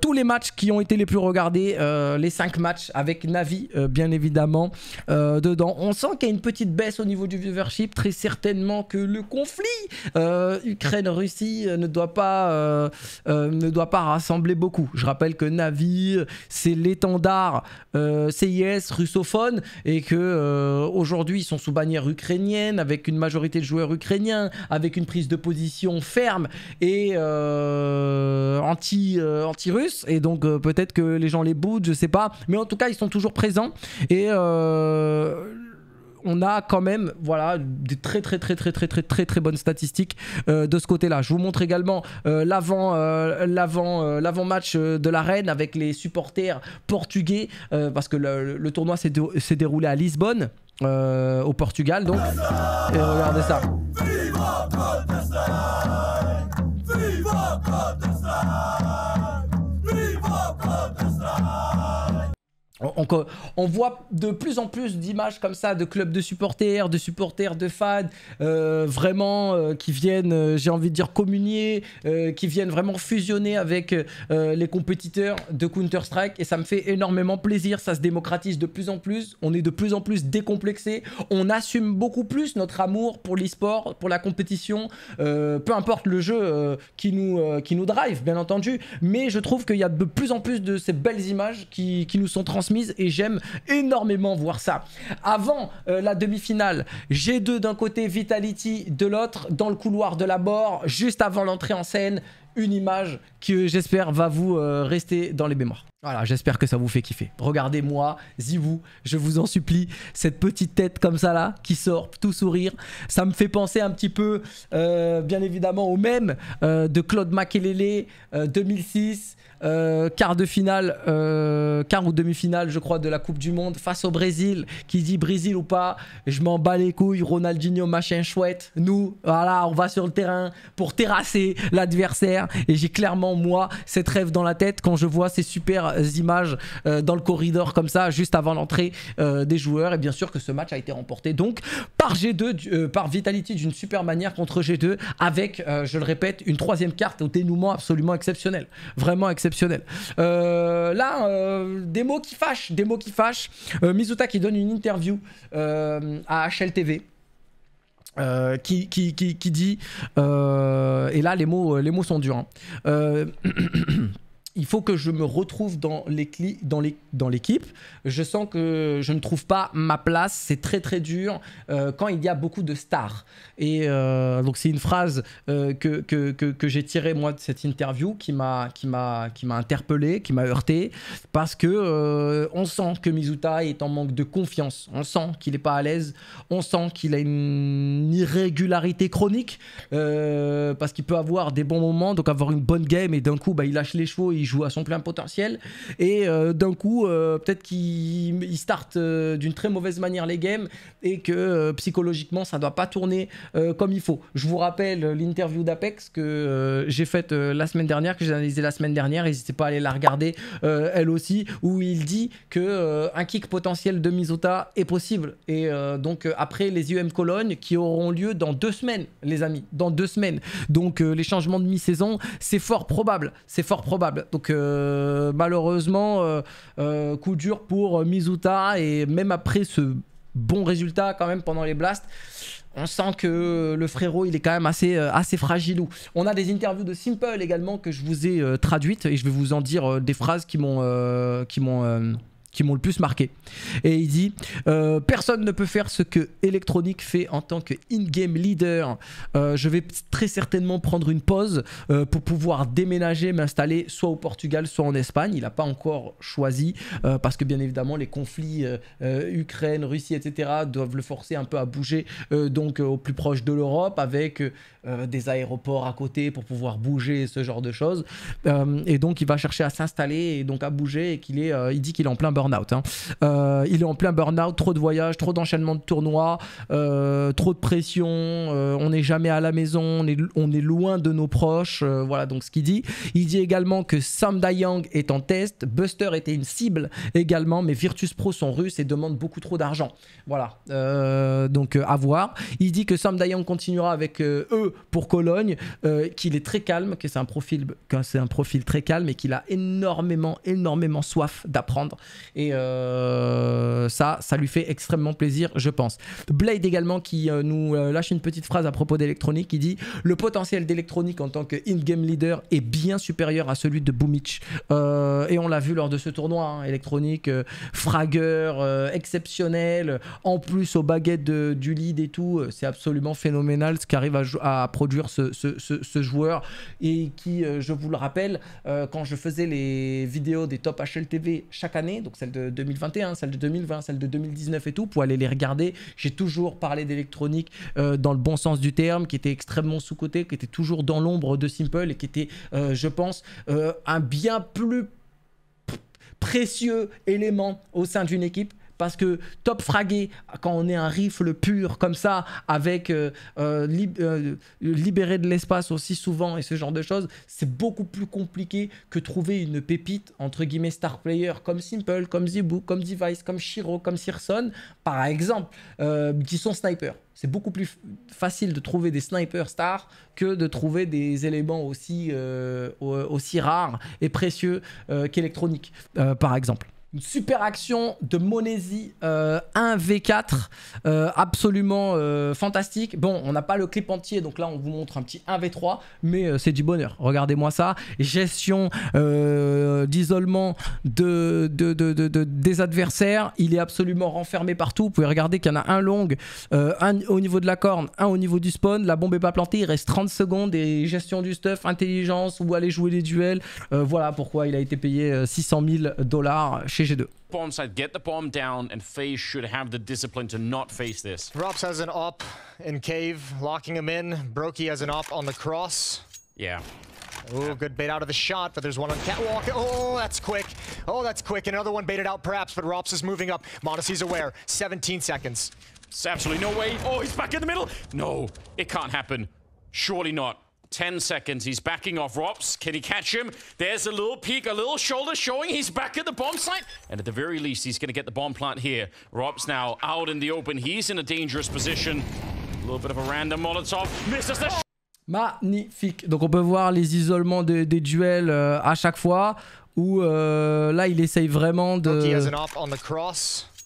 tous les matchs qui ont été les plus regardés, les 5 matchs avec Navi bien évidemment dedans. On sent qu'il y a une petite baisse au niveau du viewership, très certainement que le conflit Ukraine-Russie euh, ne, doit pas, euh, euh, ne doit pas rassembler beaucoup. Je rappelle que Navi, c'est l'étendard CIS russophone et que aujourd'hui ils sont sous bannière ukrainienne avec une majorité de joueurs ukrainiens, avec une prise de position ferme et anti, anti-russe. et donc peut-être que les gens les boudent, je sais pas. Mais en tout cas, ils sont toujours présents et on a quand même voilà, des très très très très très très très très bonnes statistiques euh, de ce côté-là. Je vous montre également euh, l'avant euh, l'avant l'avant-match de l'arène avec les supporters portugais parce que le, tournoi s'est déroulé à Lisbonne. au Portugal donc et regardez ça on, voit de plus en plus d'images comme ça de clubs de supporters, de supporters, de fans, euh, vraiment euh, qui viennent, euh, j'ai envie de dire, communier, qui viennent vraiment fusionner avec les compétiteurs de Counter-Strike. Et ça me fait énormément plaisir, ça se démocratise de plus en plus, on est de plus en plus décomplexé, on assume beaucoup plus notre amour pour l'e-sport, pour la compétition, peu importe le jeu qui, nous, qui nous drive, bien entendu. Mais je trouve qu'il y a de plus en plus de ces belles images qui, qui nous sont transmises et j'aime énormément voir ça. Avant euh, la demi-finale, G2 d'un côté, Vitality de l'autre, dans le couloir de la mort, juste avant l'entrée en scène, une image que euh, j'espère va vous euh, rester dans les mémoires. Voilà, j'espère que ça vous fait kiffer. Regardez-moi, Zivou, je vous en supplie, cette petite tête comme ça là, qui sort, tout sourire. Ça me fait penser un petit peu, bien évidemment, au même de Claude Makelele, 2006, euh, quart de finale, euh, quart ou demi-finale, je crois, de la Coupe du Monde face au Brésil, qui dit Brésil ou pas, je m'en bats les couilles, Ronaldinho, machin chouette. Nous, voilà, on va sur le terrain pour terrasser l'adversaire. Et j'ai clairement, moi, cette rêve dans la tête quand je vois ces super images euh, dans le corridor comme ça, juste avant l'entrée des joueurs. Et bien sûr que ce match a été remporté donc par G2, par Vitality d'une super manière contre G2, avec, je le répète, une troisième carte au dénouement absolument exceptionnel. Vraiment exceptionnel. Euh, là, euh, des mots qui fâchent, des mots qui fâchent. Euh, Mizuta qui donne une interview à HLTV. qui, qui, dit, et là les mots, les mots sont durs, hein. il faut que je me retrouve dans l'équipe, dans je sens que je ne trouve pas ma place, c'est très très dur quand il y a beaucoup de stars. Et euh, donc c'est une phrase euh, que, que, j'ai tirée moi de cette interview qui m'a qui qui m'a interpellé, qui m'a heurté parce que euh, on sent que Mizuta est en manque de confiance, on sent qu'il n'est pas à l'aise, on sent qu'il a une irrégularité chronique parce qu'il peut avoir des bons moments, donc avoir une bonne game et d'un coup bah, il lâche les chevaux, il joue à son plein potentiel et d'un coup peut-être qu'il start d'une très mauvaise manière les games et que psychologiquement ça ne doit pas tourner euh, comme il faut. Je vous rappelle l'interview d'Apex que euh, j'ai faite euh, la semaine dernière, que j'ai analysé la semaine dernière, n'hésitez pas à aller la regarder elle aussi, où il dit que un kick potentiel de Mizuta est possible. Et donc après les U.M. Cologne qui auront lieu dans deux semaines, les amis, dans deux semaines. Donc les changements de mi-saison, c'est fort probable, c'est fort probable. Donc malheureusement, coup dur pour Mizuta et même après ce bon résultat quand même pendant les blasts, on sent que le frérot, il est quand même assez, euh, assez ou On a des interviews de Simple également que je vous ai euh, traduites et je vais vous en dire euh, des phrases qui m'ont... qui m'ont qui m'ont le plus marqué. Et il dit euh, Personne ne peut faire ce que Electronic fait en tant que in-game leader. Euh, je vais très certainement prendre une pause euh, pour pouvoir déménager, m'installer soit au Portugal, soit en Espagne. Il n'a pas encore choisi parce que, bien évidemment, les conflits Ukraine, Russie, etc. doivent le forcer un peu à bouger donc au plus proche de l'Europe avec des aéroports à côté pour pouvoir bouger, ce genre de choses. et donc, il va chercher à s'installer et donc à bouger et qu'il est, il dit qu'il est en plein Hein. Euh, il est en plein burn-out, trop de voyages, trop d'enchaînements de tournois, euh, trop de pression, euh, on n'est jamais à la maison, on est, loin de nos proches. voilà donc ce qu'il dit. Il dit également que Sam Dayang est en test, Buster était une cible également, mais Virtus Pro sont russes et demandent beaucoup trop d'argent. Voilà, donc à voir. Il dit que Sam Dayang continuera avec eux pour Cologne, qu'il est très calme, que c'est un profil, que c'est un profil très calme et qu'il a énormément, énormément soif d'apprendre et euh, ça, ça lui fait extrêmement plaisir, je pense. Blade également qui euh, nous euh, lâche une petite phrase à propos d'électronique. qui dit Le potentiel d'électronique en tant que in-game leader est bien supérieur à celui de Boomich. et on l'a vu lors de ce tournoi. Electronic, hein, électronique, fragueur, exceptionnel. En plus, aux baguettes du lead et tout. C'est absolument phénoménal ce qu'arrive à, à, produire ce, ce, ce, joueur. Et qui, je vous le rappelle, quand je faisais les vidéos des top HLTV chaque année, donc celle de 2021, celle de 2020, celle de 2019 et tout, pour aller les regarder. J'ai toujours parlé d'électronique euh, dans le bon sens du terme, qui était extrêmement sous-côté, qui était toujours dans l'ombre de Simple et qui était, euh, je pense, euh, un bien plus précieux élément au sein d'une équipe parce que top fragué, quand on est un rifle pur comme ça, avec euh, euh, euh, libérer de l'espace aussi souvent et ce genre de choses, c'est beaucoup plus compliqué que trouver une pépite, entre guillemets, star player comme Simple, comme Zibou, comme Device, comme Shiro, comme Sirson, par exemple, qui sont snipers. C'est beaucoup plus facile de trouver des snipers stars que de trouver des éléments aussi, aussi rares et précieux qu'électronique, qu'électroniques, par exemple. Une super action de Monesi 1v4, euh, euh, absolument euh, fantastique. Bon, on n'a pas le clip entier, donc là on vous montre un petit 1v3, mais c'est du bonheur. Regardez-moi ça. Gestion d'isolement de, des adversaires. Il est absolument renfermé partout. Vous pouvez regarder qu'il y en a un long, un au niveau de la corne, un au niveau du spawn. La bombe est pas plantée, il reste 30 secondes et gestion du stuff, intelligence, où aller jouer les duels. voilà pourquoi il a été payé 600 000 dollars chez she should do. Bomb side, get the bomb down, and FaZe should have the discipline to not face this. Rops has an op in cave, locking him in. Brokey has an op on the cross. Yeah. Oh, good bait out of the shot, but there's one on catwalk. Oh, that's quick. Oh, that's quick. Another one baited out perhaps, but Rops is moving up. Modesty's aware. 17 seconds. It's absolutely no way. Oh, he's back in the middle. No, it can't happen. Surely not. 10 seconds. He's backing off Rops. Can he catch him? There's a little peek, a little shoulder showing. He's back at the bomb site. And at the very least, he's going to get the bomb plant here. Rops now out in the open. He's in a dangerous position. A little bit of a random Molotov. Misses the Magnifique. Donc on peut voir les isolements de, des duels euh, à chaque fois où euh, là il essaye vraiment de...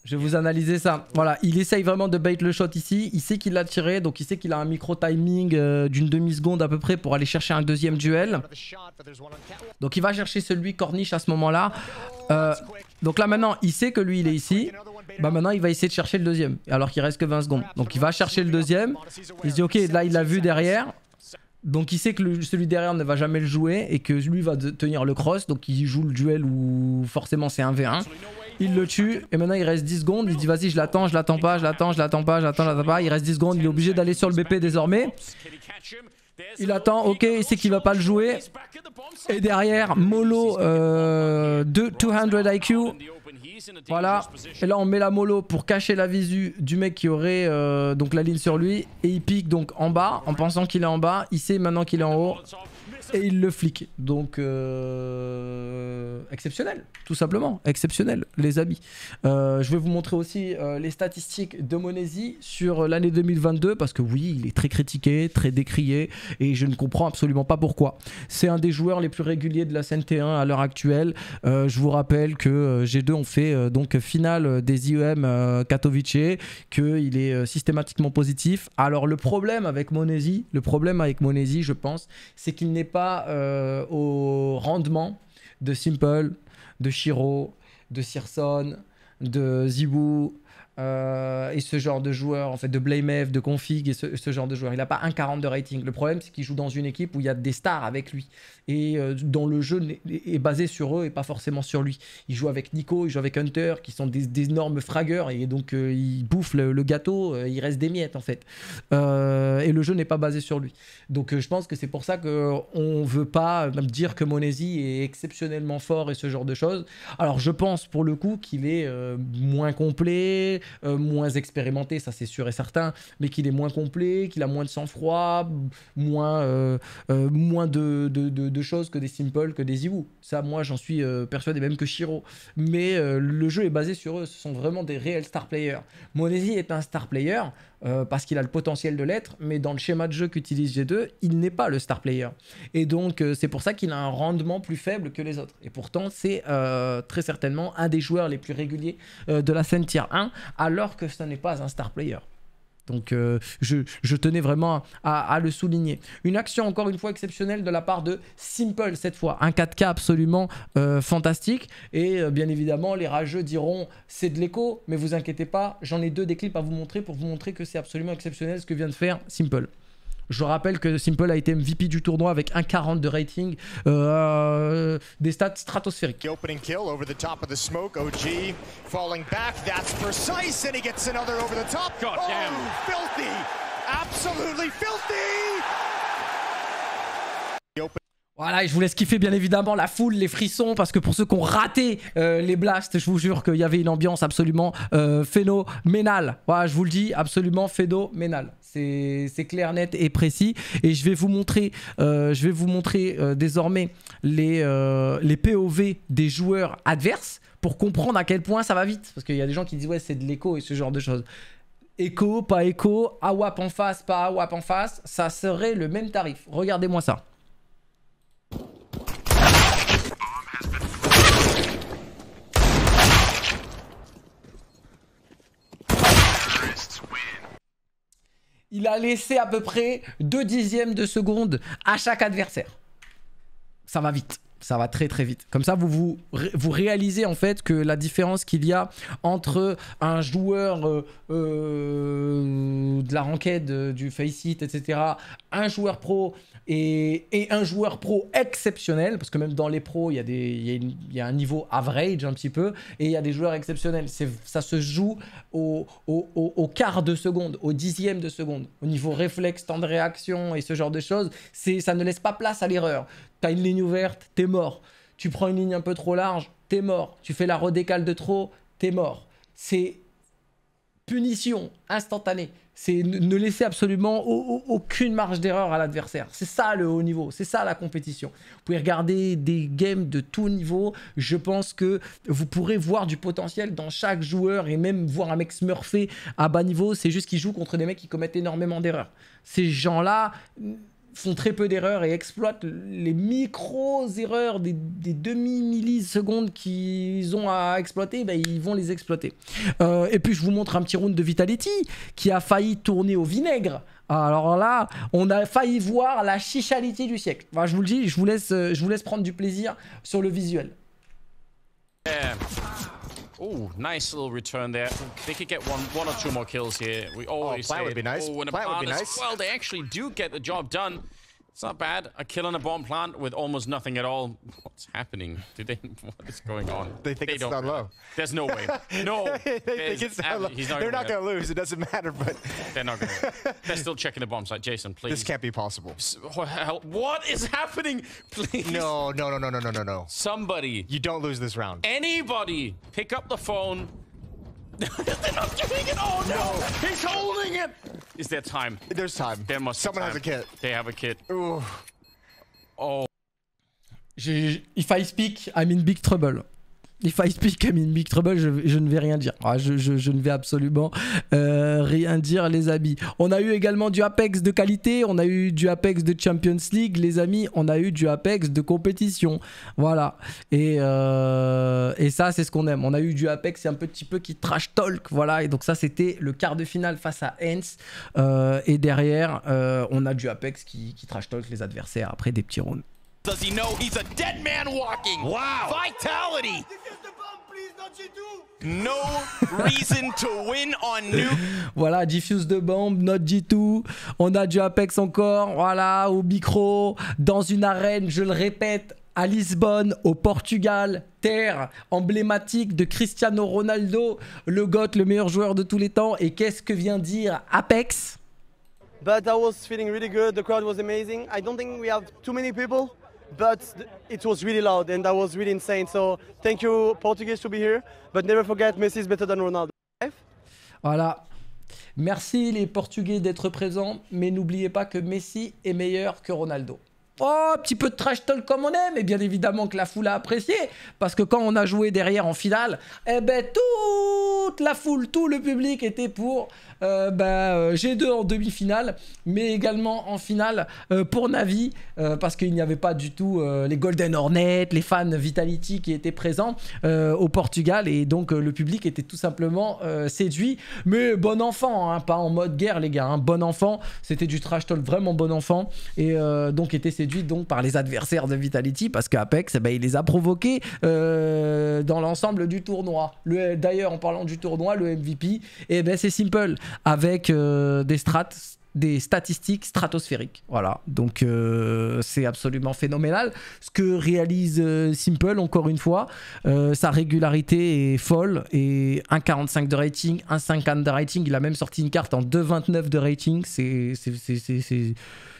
Je vais vous analyser ça. Voilà, il essaye vraiment de bait le shot ici. Il sait qu'il l'a tiré, donc il sait qu'il a un micro-timing euh, d'une demi-seconde à peu près pour aller chercher un deuxième duel. Donc il va chercher celui corniche à ce moment-là. Euh, donc là maintenant, il sait que lui il est ici. Bah maintenant, il va essayer de chercher le deuxième, alors qu'il reste que 20 secondes. Donc il va chercher le deuxième. Il se dit, ok, là il l'a vu derrière. Donc il sait que celui derrière ne va jamais le jouer et que lui va tenir le cross. Donc il joue le duel où forcément c'est un v 1 il le tue et maintenant il reste 10 secondes. Il dit vas-y je l'attends, je l'attends pas, je l'attends, je l'attends pas, je l'attends, je l'attends pas. Il reste 10 secondes, il est obligé d'aller sur le BP désormais. Il attend, ok, il sait qu'il va pas le jouer. Et derrière, Molo euh, 200 IQ. Voilà, et là on met la mollo pour cacher la visu du mec qui aurait euh, donc la ligne sur lui. Et il pique donc en bas, en pensant qu'il est en bas. Il sait maintenant qu'il est en haut et il le flic. Donc, euh, exceptionnel, tout simplement, exceptionnel, les amis. Euh, je vais vous montrer aussi euh, les statistiques de Monesi sur l'année 2022, parce que oui, il est très critiqué, très décrié, et je ne comprends absolument pas pourquoi. C'est un des joueurs les plus réguliers de la t 1 à l'heure actuelle. je vous rappelle que G2 ont fait donc finale des IEM Katowice, qu'il est systématiquement positif. Alors, le problème avec Monesi, le problème avec Monesi, je pense, c'est qu'il n'est pas pas euh, au rendement de Simple, de Shiro, de Sirson, de Zibou, euh, et ce genre de joueur, en fait, de Blamev, de Config et ce, genre de joueur. Il n'a pas un 40 de rating. Le problème, c'est qu'il joue dans une équipe où il y a des stars avec lui et euh, dont le jeu est, basé sur eux et pas forcément sur lui. Il joue avec Nico, il joue avec Hunter, qui sont des, énormes fragueurs et donc euh, il bouffe le, gâteau, il reste des miettes en fait. et le jeu n'est pas basé sur lui. Donc je pense que c'est pour ça qu'on ne veut pas dire que Monesi est exceptionnellement fort et ce genre de choses. Alors je pense pour le coup qu'il est moins complet. Euh, moins expérimenté, ça c'est sûr et certain, mais qu'il est moins complet, qu'il a moins de sang-froid, moins, euh, euh, moins de, de, de, choses que des Simple, que des Iwu. Ça, moi, j'en suis persuadé, même que Shiro. Mais le jeu est basé sur eux, ce sont vraiment des réels star players. Monesi est un star player, euh, parce qu'il a le potentiel de l'être, mais dans le schéma de jeu qu'utilise G2, il n'est pas le star player. Et donc, euh, c'est pour ça qu'il a un rendement plus faible que les autres. Et pourtant, c'est euh, très certainement un des joueurs les plus réguliers de la scène tier 1, alors que ce n'est pas un star player. Donc euh, je, tenais vraiment à, le souligner. Une action encore une fois exceptionnelle de la part de Simple cette fois. Un 4K absolument euh, fantastique. Et euh, bien évidemment, les rageux diront c'est de l'écho, mais vous inquiétez pas, j'en ai deux des clips à vous montrer pour vous montrer que c'est absolument exceptionnel ce que vient de faire Simple. Je rappelle que Simple a été MVP du tournoi avec un 40 de rating. Euh, the opening kill over the top of the smoke. OG falling back. That's precise and he gets another over the top. Oh! Filthy! Absolutely filthy! Voilà, et je vous laisse kiffer bien évidemment la foule, les frissons, parce que pour ceux qui ont raté euh, les blasts, je vous jure qu'il y avait une ambiance absolument euh, phénoménale. Voilà, je vous le dis, absolument phénoménale. C'est clair, net et précis. Et je vais vous montrer, euh, je vais vous montrer désormais les, les POV des joueurs adverses pour comprendre à quel point ça va vite. Parce qu'il y a des gens qui disent ouais c'est de l'écho et ce genre de choses. Écho, pas écho, AWAP en face, pas AWAP en face, ça serait le même tarif. Regardez-moi ça. Il a laissé à peu près Deux dixièmes de seconde à chaque adversaire. Ça va vite. Ça va très très vite. Comme ça, vous, vous, vous réalisez en fait que la différence qu'il y a entre un joueur euh, euh, de la ranked, euh, du face hit, etc., un joueur pro et, et, un joueur pro exceptionnel, parce que même dans les pros, il y, a y un niveau average un petit peu, et il y a des joueurs exceptionnels. Ça se joue au, au, au, au, quart de seconde, au dixième de seconde, au niveau réflexe, temps de réaction et ce genre de choses. Ça ne laisse pas place à l'erreur. T'as une ligne ouverte, t'es mort. Tu prends une ligne un peu trop large, t'es mort. Tu fais la redécale de trop, t'es mort. C'est punition instantanée. C'est ne laisser absolument aucune marge d'erreur à l'adversaire. C'est ça le haut niveau, c'est ça la compétition. Vous pouvez regarder des games de tout niveau. Je pense que vous pourrez voir du potentiel dans chaque joueur et même voir un mec smurfé à bas niveau. C'est juste qu'il joue contre des mecs qui commettent énormément d'erreurs. Ces gens-là font très peu d'erreurs et exploitent les micro-erreurs des, des demi-millisecondes qu'ils ont à exploiter, ben, ils vont les exploiter. Euh, et puis je vous montre un petit round de Vitality qui a failli tourner au vinaigre. Alors là, on a failli voir la chichalité du siècle. je vous le dis, je vous laisse, euh, je vous laisse prendre du plaisir sur le visuel. Euh, Oh, nice little return there. They could get one, one or two more kills here. We oh, always oh, plant would be nice. Oh, plant would be nice. Well, they actually do get the job done. It's not bad. A kill on a bomb plant with almost nothing at all. What's happening? Do they? What is going on? They think they it's down low. There's no way. No. they think it's down low. Not they're not going to lose. It doesn't matter. But they're not going to. They're still checking the bomb site. Jason, please. This can't be possible. What is happening? Please. No, no, no, no, no, no, no, no. Somebody. You don't lose this round. Anybody, pick up the phone. They're not getting it! Oh no. no! He's holding it! Is there time? There's time. There must Someone has a kit. They have a kit. Ooh. Oh. If I speak, I'm in big trouble. If I speak I'm in big trouble, je, ne vais rien dire. Ah, je, ne vais absolument euh, rien dire, les amis. On a eu également du Apex de qualité, on a eu du Apex de Champions League, les amis. On a eu du Apex de compétition. Voilà. Et, euh, ça, c'est ce qu'on aime. On a eu du Apex, un petit peu qui trash talk. Voilà. Et donc, ça, c'était le quart de finale face à Hens. Euh, et derrière, on a du Apex qui, qui trash talk les adversaires après des petits rounds. Does he know he's a dead man walking? Wow! Vitality! No reason to win on Voilà, Diffuse de bombe, Not du tout. On a du Apex encore, voilà, au micro, dans une arène, je le répète, à Lisbonne, au Portugal, terre emblématique de Cristiano Ronaldo, le goth le meilleur joueur de tous les temps. Et qu'est-ce que vient dire Apex But I was feeling really good, the crowd was amazing. I don't think we have too many people but it was really loud and that was really insane. So thank you Portuguese to be here, but never forget Messi is better than Ronaldo. Voilà. Merci les Portugais d'être présents, mais n'oubliez pas que Messi est meilleur que Ronaldo. Oh, petit peu de trash talk comme on aime, et bien évidemment que la foule a apprécié, parce que quand on a joué derrière en finale, eh ben toute la foule, tout le public était pour G2 euh, bah, euh, en demi-finale, mais également en finale euh, pour Navi, parce qu'il n'y avait pas du tout les Golden Hornets, les fans Vitality qui étaient présents au Portugal, et donc le public était tout simplement séduit. Mais bon enfant, hein, pas en mode guerre, les gars, hein. bon enfant, c'était du trash talk vraiment bon enfant, et donc était séduit donc, par les adversaires de Vitality, parce qu'Apex, eh ben, il les a provoqués dans l'ensemble du tournoi. D'ailleurs, en parlant du tournoi, le MVP, et eh ben c'est simple avec euh, des strates des statistiques stratosphériques. Voilà, donc euh, c'est absolument phénoménal. Ce que réalise euh, Simple, encore une fois, sa régularité est folle et 1,45 de rating, 1,50 de rating. Il a même sorti une carte en 2,29 de rating. C'est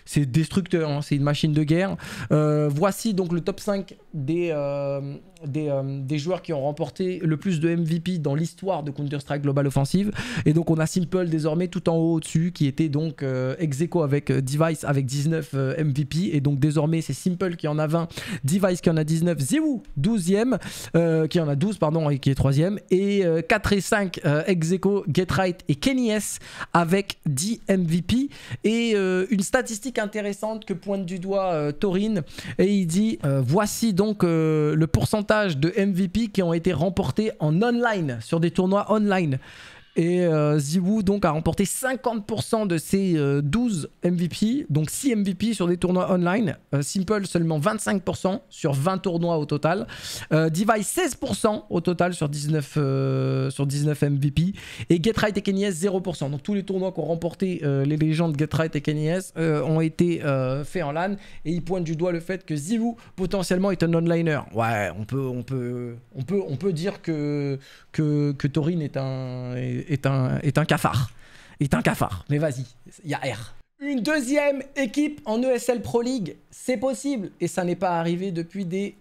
c'est destructeur, hein, c'est une machine de guerre. Euh, voici donc le top 5 des, euh, euh, des, joueurs qui ont remporté le plus de MVP dans l'histoire de Counter-Strike Global Offensive. Et donc on a Simple désormais tout en haut au-dessus, qui était donc Execo avec Device avec 19 MVP. Et donc désormais c'est Simple qui en a 20, Device qui en a 19, Zewu 12e, qui en a 12 pardon et qui est 3e. Et 4 et 5 Execo GetRight et Kenny S avec 10 MVP. Et une statistique intéressante que pointe du doigt euh, taurine et il dit euh, voici donc euh, le pourcentage de MVP qui ont été remportés en online sur des tournois online. Et euh, donc a remporté 50% de ses 12 euh, MVP, donc 6 MVP sur des tournois online. Euh, Simple seulement 25% sur 20 tournois au total. Euh, Device 16% au total sur 19, sur 19 MVP. Et Get et Kenny 0%. Donc tous les tournois qu'ont remporté les légendes Get et Kenny ont été faits en LAN. Et ils pointent du doigt le fait que Ziwoo potentiellement est un onliner. Ouais, on peut, on peut, on peut, on peut dire que, que, que Torin est un est un, est un cafard. Est un cafard. Mais vas-y, il y a R. Une deuxième équipe en ESL Pro League, c'est possible. Et ça n'est pas arrivé depuis des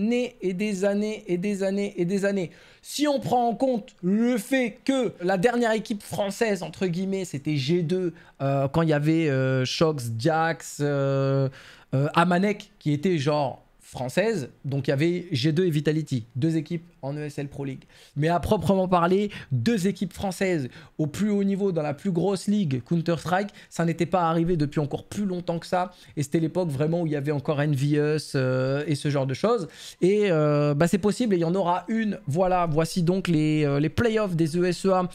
années et des années et des années et des années. Si on prend en compte le fait que la dernière équipe française, entre guillemets, c'était G2, euh, quand il y avait euh, Shox, Jax, euh, euh, Amanek, qui était genre française. Donc il y avait G2 et Vitality, deux équipes en ESL Pro League. Mais à proprement parler, deux équipes françaises au plus haut niveau, dans la plus grosse ligue, Counter-Strike, ça n'était pas arrivé depuis encore plus longtemps que ça. Et c'était l'époque vraiment où il y avait encore Envious euh, et ce genre de choses. Et euh, bah, c'est possible, il y en aura une. Voilà, voici donc les, euh, les playoffs des ESEA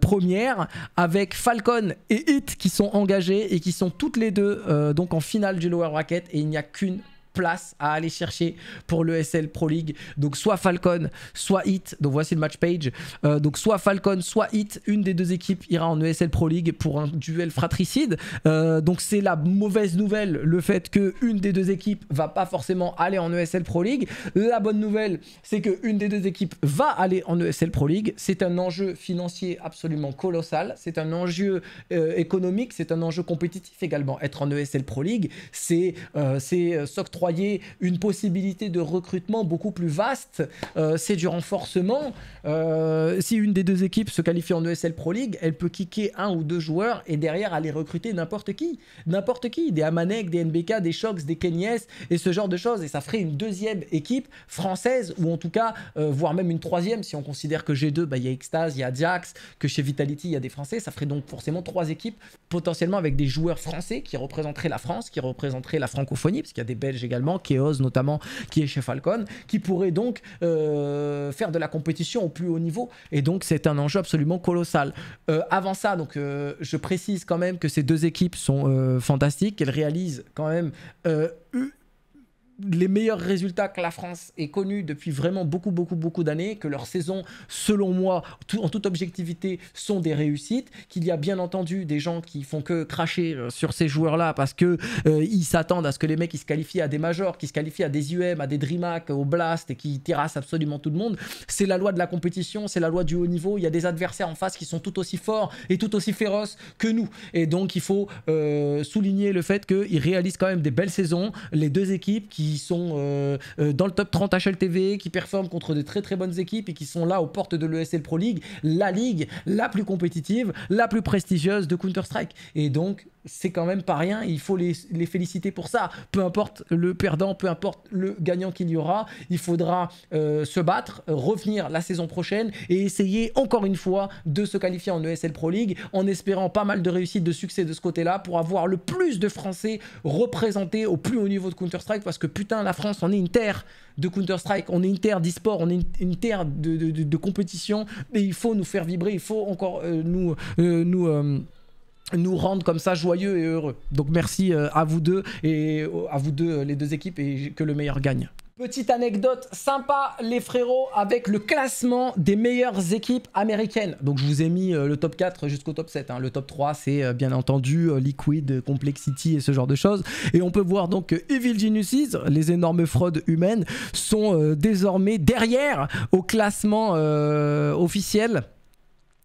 premières avec Falcon et Hit qui sont engagés et qui sont toutes les deux donc en finale du Lower Bracket. Et il n'y a qu'une place à aller chercher pour l'ESL Pro League. Donc soit Falcon, soit Hit. Donc voici le match page. Euh, donc soit Falcon, soit Hit. Une des deux équipes ira en ESL Pro League pour un duel fratricide. Euh, donc c'est la mauvaise nouvelle, le fait que une des deux équipes va pas forcément aller en ESL Pro League. La bonne nouvelle, c'est que une des deux équipes va aller en ESL Pro League. C'est un enjeu financier absolument colossal. C'est un enjeu euh, économique. C'est un enjeu compétitif également. Être en ESL Pro League, c'est c'est 3 une possibilité de recrutement beaucoup plus vaste. Euh, c'est du renforcement. Euh, si une des deux équipes se qualifie en ESL Pro League, elle peut kicker un ou deux joueurs et derrière aller recruter n'importe qui. N'importe qui. Des Amanek, des NBK, des Shox, des Kenyes et ce genre de choses. Et ça ferait une deuxième équipe française ou en tout cas, euh, voire même une troisième si on considère que G2, bah, il y a Extase, il y a Jax, que chez Vitality, il y a des Français. Ça ferait donc forcément trois équipes potentiellement avec des joueurs français qui représenteraient la France, qui représenteraient la francophonie, parce qu'il y a des Belges également, Keos notamment, qui est chez Falcon, qui pourrait donc euh, faire de la compétition au plus haut niveau. Et donc c'est un enjeu absolument colossal. Euh, avant ça, donc euh, je précise quand même que ces deux équipes sont fantastiques, qu'elles réalisent quand même les meilleurs résultats que la France ait connus depuis vraiment beaucoup, beaucoup, beaucoup d'années, que leurs saisons selon moi, en toute objectivité, sont des réussites, qu'il y a bien entendu des gens qui font que cracher euh, sur ces joueurs-là parce que euh, ils s'attendent à ce que les mecs ils se qualifient à des majors, qui se qualifient à des UM, à des DreamHack, au Blast et qui terrassent absolument tout le monde. C'est la loi de la compétition, c'est la loi du haut niveau. Il y a des adversaires en face qui sont tout aussi forts et tout aussi féroces que nous. Et donc il faut euh, souligner le fait qu'ils réalisent quand même des belles saisons, les deux équipes qui sont euh, euh, dans le top 30 HLTV, qui performent contre de très très bonnes équipes et qui sont là aux portes de l'ESL Pro League, la ligue la plus compétitive, la plus prestigieuse de Counter-Strike. Et donc, c'est quand même pas rien. Il faut les, féliciter pour ça. Peu importe le perdant, peu importe le gagnant qu'il y aura, il faudra euh, se battre, revenir la saison prochaine et essayer encore une fois de se qualifier en ESL Pro League en espérant pas mal de réussite, de succès de ce côté-là pour avoir le plus de Français représentés au plus haut niveau de Counter-Strike parce que putain, la France, on est une terre de Counter-Strike, on est une terre d'e-sport, on est une, terre de, compétition et il faut nous faire vibrer, il faut encore euh, nous. Euh, nous nous rendent comme ça joyeux et heureux. Donc merci euh, à vous deux et euh, à vous deux euh, les deux équipes et que le meilleur gagne. Petite anecdote sympa les frérots avec le classement des meilleures équipes américaines. Donc je vous ai mis le top 4 jusqu'au top 7. Hein. Le top 3 c'est bien entendu Liquid, Complexity et ce genre de choses. Et on peut voir donc que Evil Geniuses, les énormes fraudes humaines, sont désormais derrière au classement officiel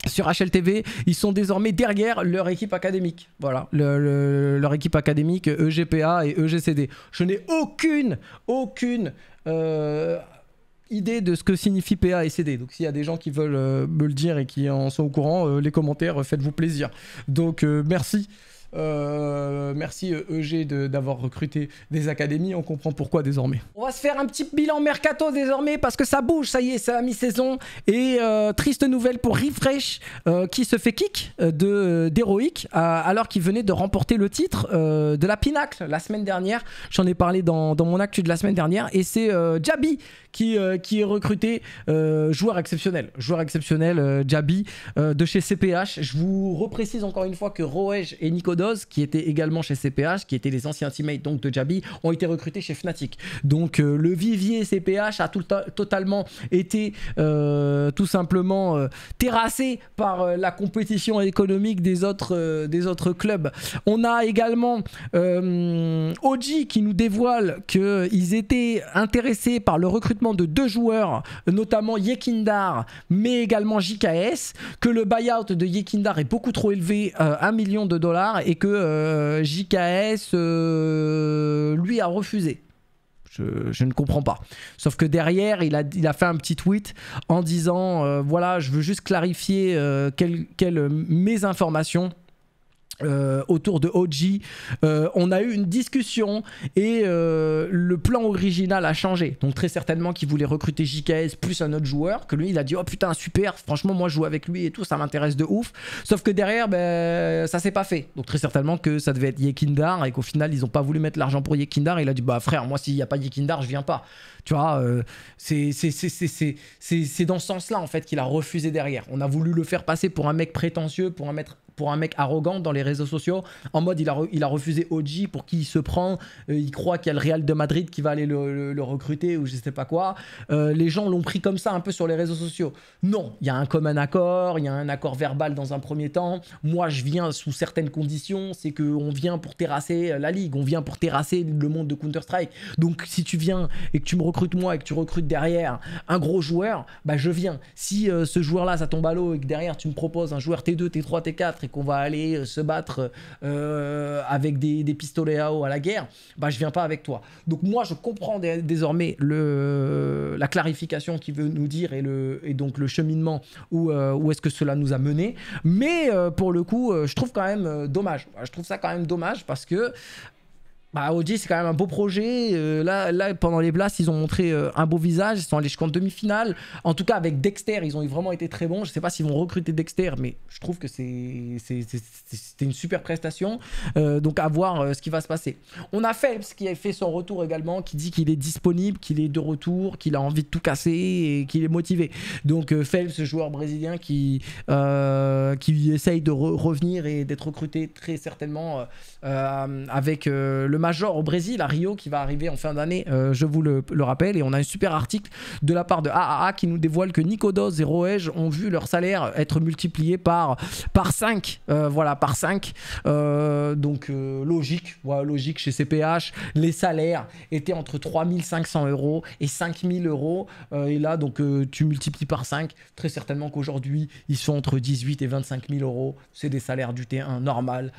sur HLTV, ils sont désormais derrière leur équipe académique. Voilà, leur équipe académique EGPA et EGCD. Je n'ai aucune, aucune euh, idée de ce que signifie PA et CD. Donc s'il y a des gens qui veulent euh, me le dire et qui en sont au courant, euh, les commentaires, faites-vous plaisir. Donc merci. Euh, merci EG euh, e d'avoir recruté des académies. On comprend pourquoi désormais. On va se faire un petit bilan mercato désormais parce que ça bouge. Ça y est, c'est la mi-saison. Et euh, triste nouvelle pour Refresh qui se fait kick d'Heroic alors qu'il venait de remporter le titre de la Pinacle la semaine dernière. J'en ai parlé dans, mon actu de la semaine dernière. Et c'est Jabi qui, qui est recruté joueur exceptionnel. Joueur exceptionnel, Jabi de chez CPH. Je vous reprécise encore une fois que Roège et Nicodon qui étaient également chez CPH, qui étaient les anciens teammates donc, de Jabi, ont été recrutés chez Fnatic. Donc euh, le vivier CPH a tout totalement été euh, tout simplement euh, terrassé par la compétition économique des autres, des autres clubs. On a également OG qui nous dévoile qu'ils étaient intéressés par le recrutement de deux joueurs, notamment Yekindar, mais également JKS, que le buyout de Yekindar est beaucoup trop élevé, 1 million de dollars, et que euh, JKS euh, lui a refusé. Je, ne comprends pas. Sauf que derrière, il a, fait un petit tweet en disant euh, voilà, je veux juste clarifier quelles mes informations euh, autour de OG, euh, on a eu une discussion et euh, le plan original a changé. Donc très certainement qu'il voulait recruter JKS plus un autre joueur, que lui il a dit oh putain super, franchement moi je joue avec lui et tout, ça m'intéresse de ouf. Sauf que derrière ben, ça s'est pas fait. Donc très certainement que ça devait être Yekindar et qu'au final ils ont pas voulu mettre l'argent pour Yekindar. Et il a dit bah frère moi s'il n'y a pas Yekindar je viens pas. Tu vois, c'est dans ce sens là en fait qu'il a refusé derrière. On a voulu le faire passer pour un mec prétentieux, pour un maître pour un mec arrogant dans les réseaux sociaux, en mode il a, il a refusé OG pour qui il se prend, euh, il croit qu'il y a le Real de Madrid qui va aller le, recruter ou je sais pas quoi. Euh, les gens l'ont pris comme ça un peu sur les réseaux sociaux. Non, il y a un commun accord, il y a un accord verbal dans un premier temps. Moi je viens sous certaines conditions, c'est qu'on vient pour terrasser euh, la ligue, on vient pour terrasser le monde de Counter-Strike. Donc si tu viens et que tu me recrutes moi et que tu recrutes derrière un gros joueur, bah je viens. Si ce joueur là ça tombe à l'eau et que derrière tu me proposes un joueur T2, T3, T4 et qu'on va aller euh, se battre euh, avec des, pistolets à eau à la guerre, bah je viens pas avec toi. Donc moi je comprends désormais la clarification qu'il veut nous dire et, donc le cheminement euh, où, est-ce que cela nous a mené. Mais pour le coup, je trouve quand même dommage. Je trouve ça quand même dommage parce que bah, c'est quand même un beau projet. Euh, là, là, pendant les Blasts, ils ont montré euh, un beau visage. Ils sont allés jusqu'en demi-finale. En tout cas, avec Dexter, ils ont vraiment été très bons. Je sais pas s'ils vont recruter Dexter, mais je trouve que c'était une super prestation. Euh, donc, à voir ce qui va se passer. On a Phelps qui a fait son retour également, qui dit qu'il est disponible, qu'il est de retour, qu'il a envie de tout casser et qu'il est motivé. Donc, Phelps, joueur brésilien qui, qui essaye de revenir et d'être recruté très certainement avec le major au Brésil, à Rio, qui va arriver en fin d'année, euh, je vous le, rappelle. Et on a un super article de la part de AAA qui nous dévoile que Nicodos et Roeg ont vu leur salaire être multiplié par, par 5. Euh, voilà, par 5. Euh, donc logique, voilà, logique chez CPH. Les salaires étaient entre 3500 euros et 5000 euros. et là, donc tu multiplies par 5. Très certainement qu'aujourd'hui, ils sont entre 18 et 25 000 euros. C'est des salaires du T1 normal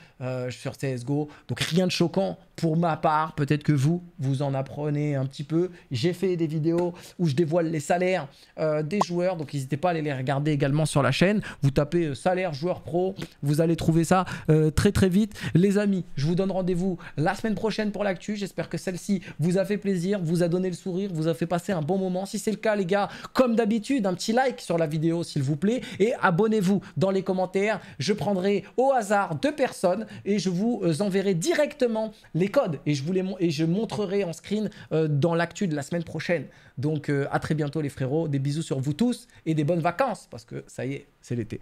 sur CSGO. Donc rien de choquant pour ma part, peut-être que vous, vous en apprenez un petit peu. J'ai fait des vidéos où je dévoile les salaires euh, des joueurs, donc n'hésitez pas à aller les regarder également sur la chaîne. Vous tapez euh, salaire joueur pro, vous allez trouver ça euh, très très vite. Les amis, je vous donne rendez-vous la semaine prochaine pour l'actu. J'espère que celle-ci vous a fait plaisir, vous a donné le sourire, vous a fait passer un bon moment. Si c'est le cas, les gars, comme d'habitude, un petit like sur la vidéo s'il vous plaît et abonnez-vous dans les commentaires. Je prendrai au hasard deux personnes et je vous enverrai directement les codes et je, vous les et je montrerai en screen euh, dans l'actu de la semaine prochaine. Donc euh, à très bientôt les frérots, des bisous sur vous tous et des bonnes vacances parce que ça y est, c'est l'été.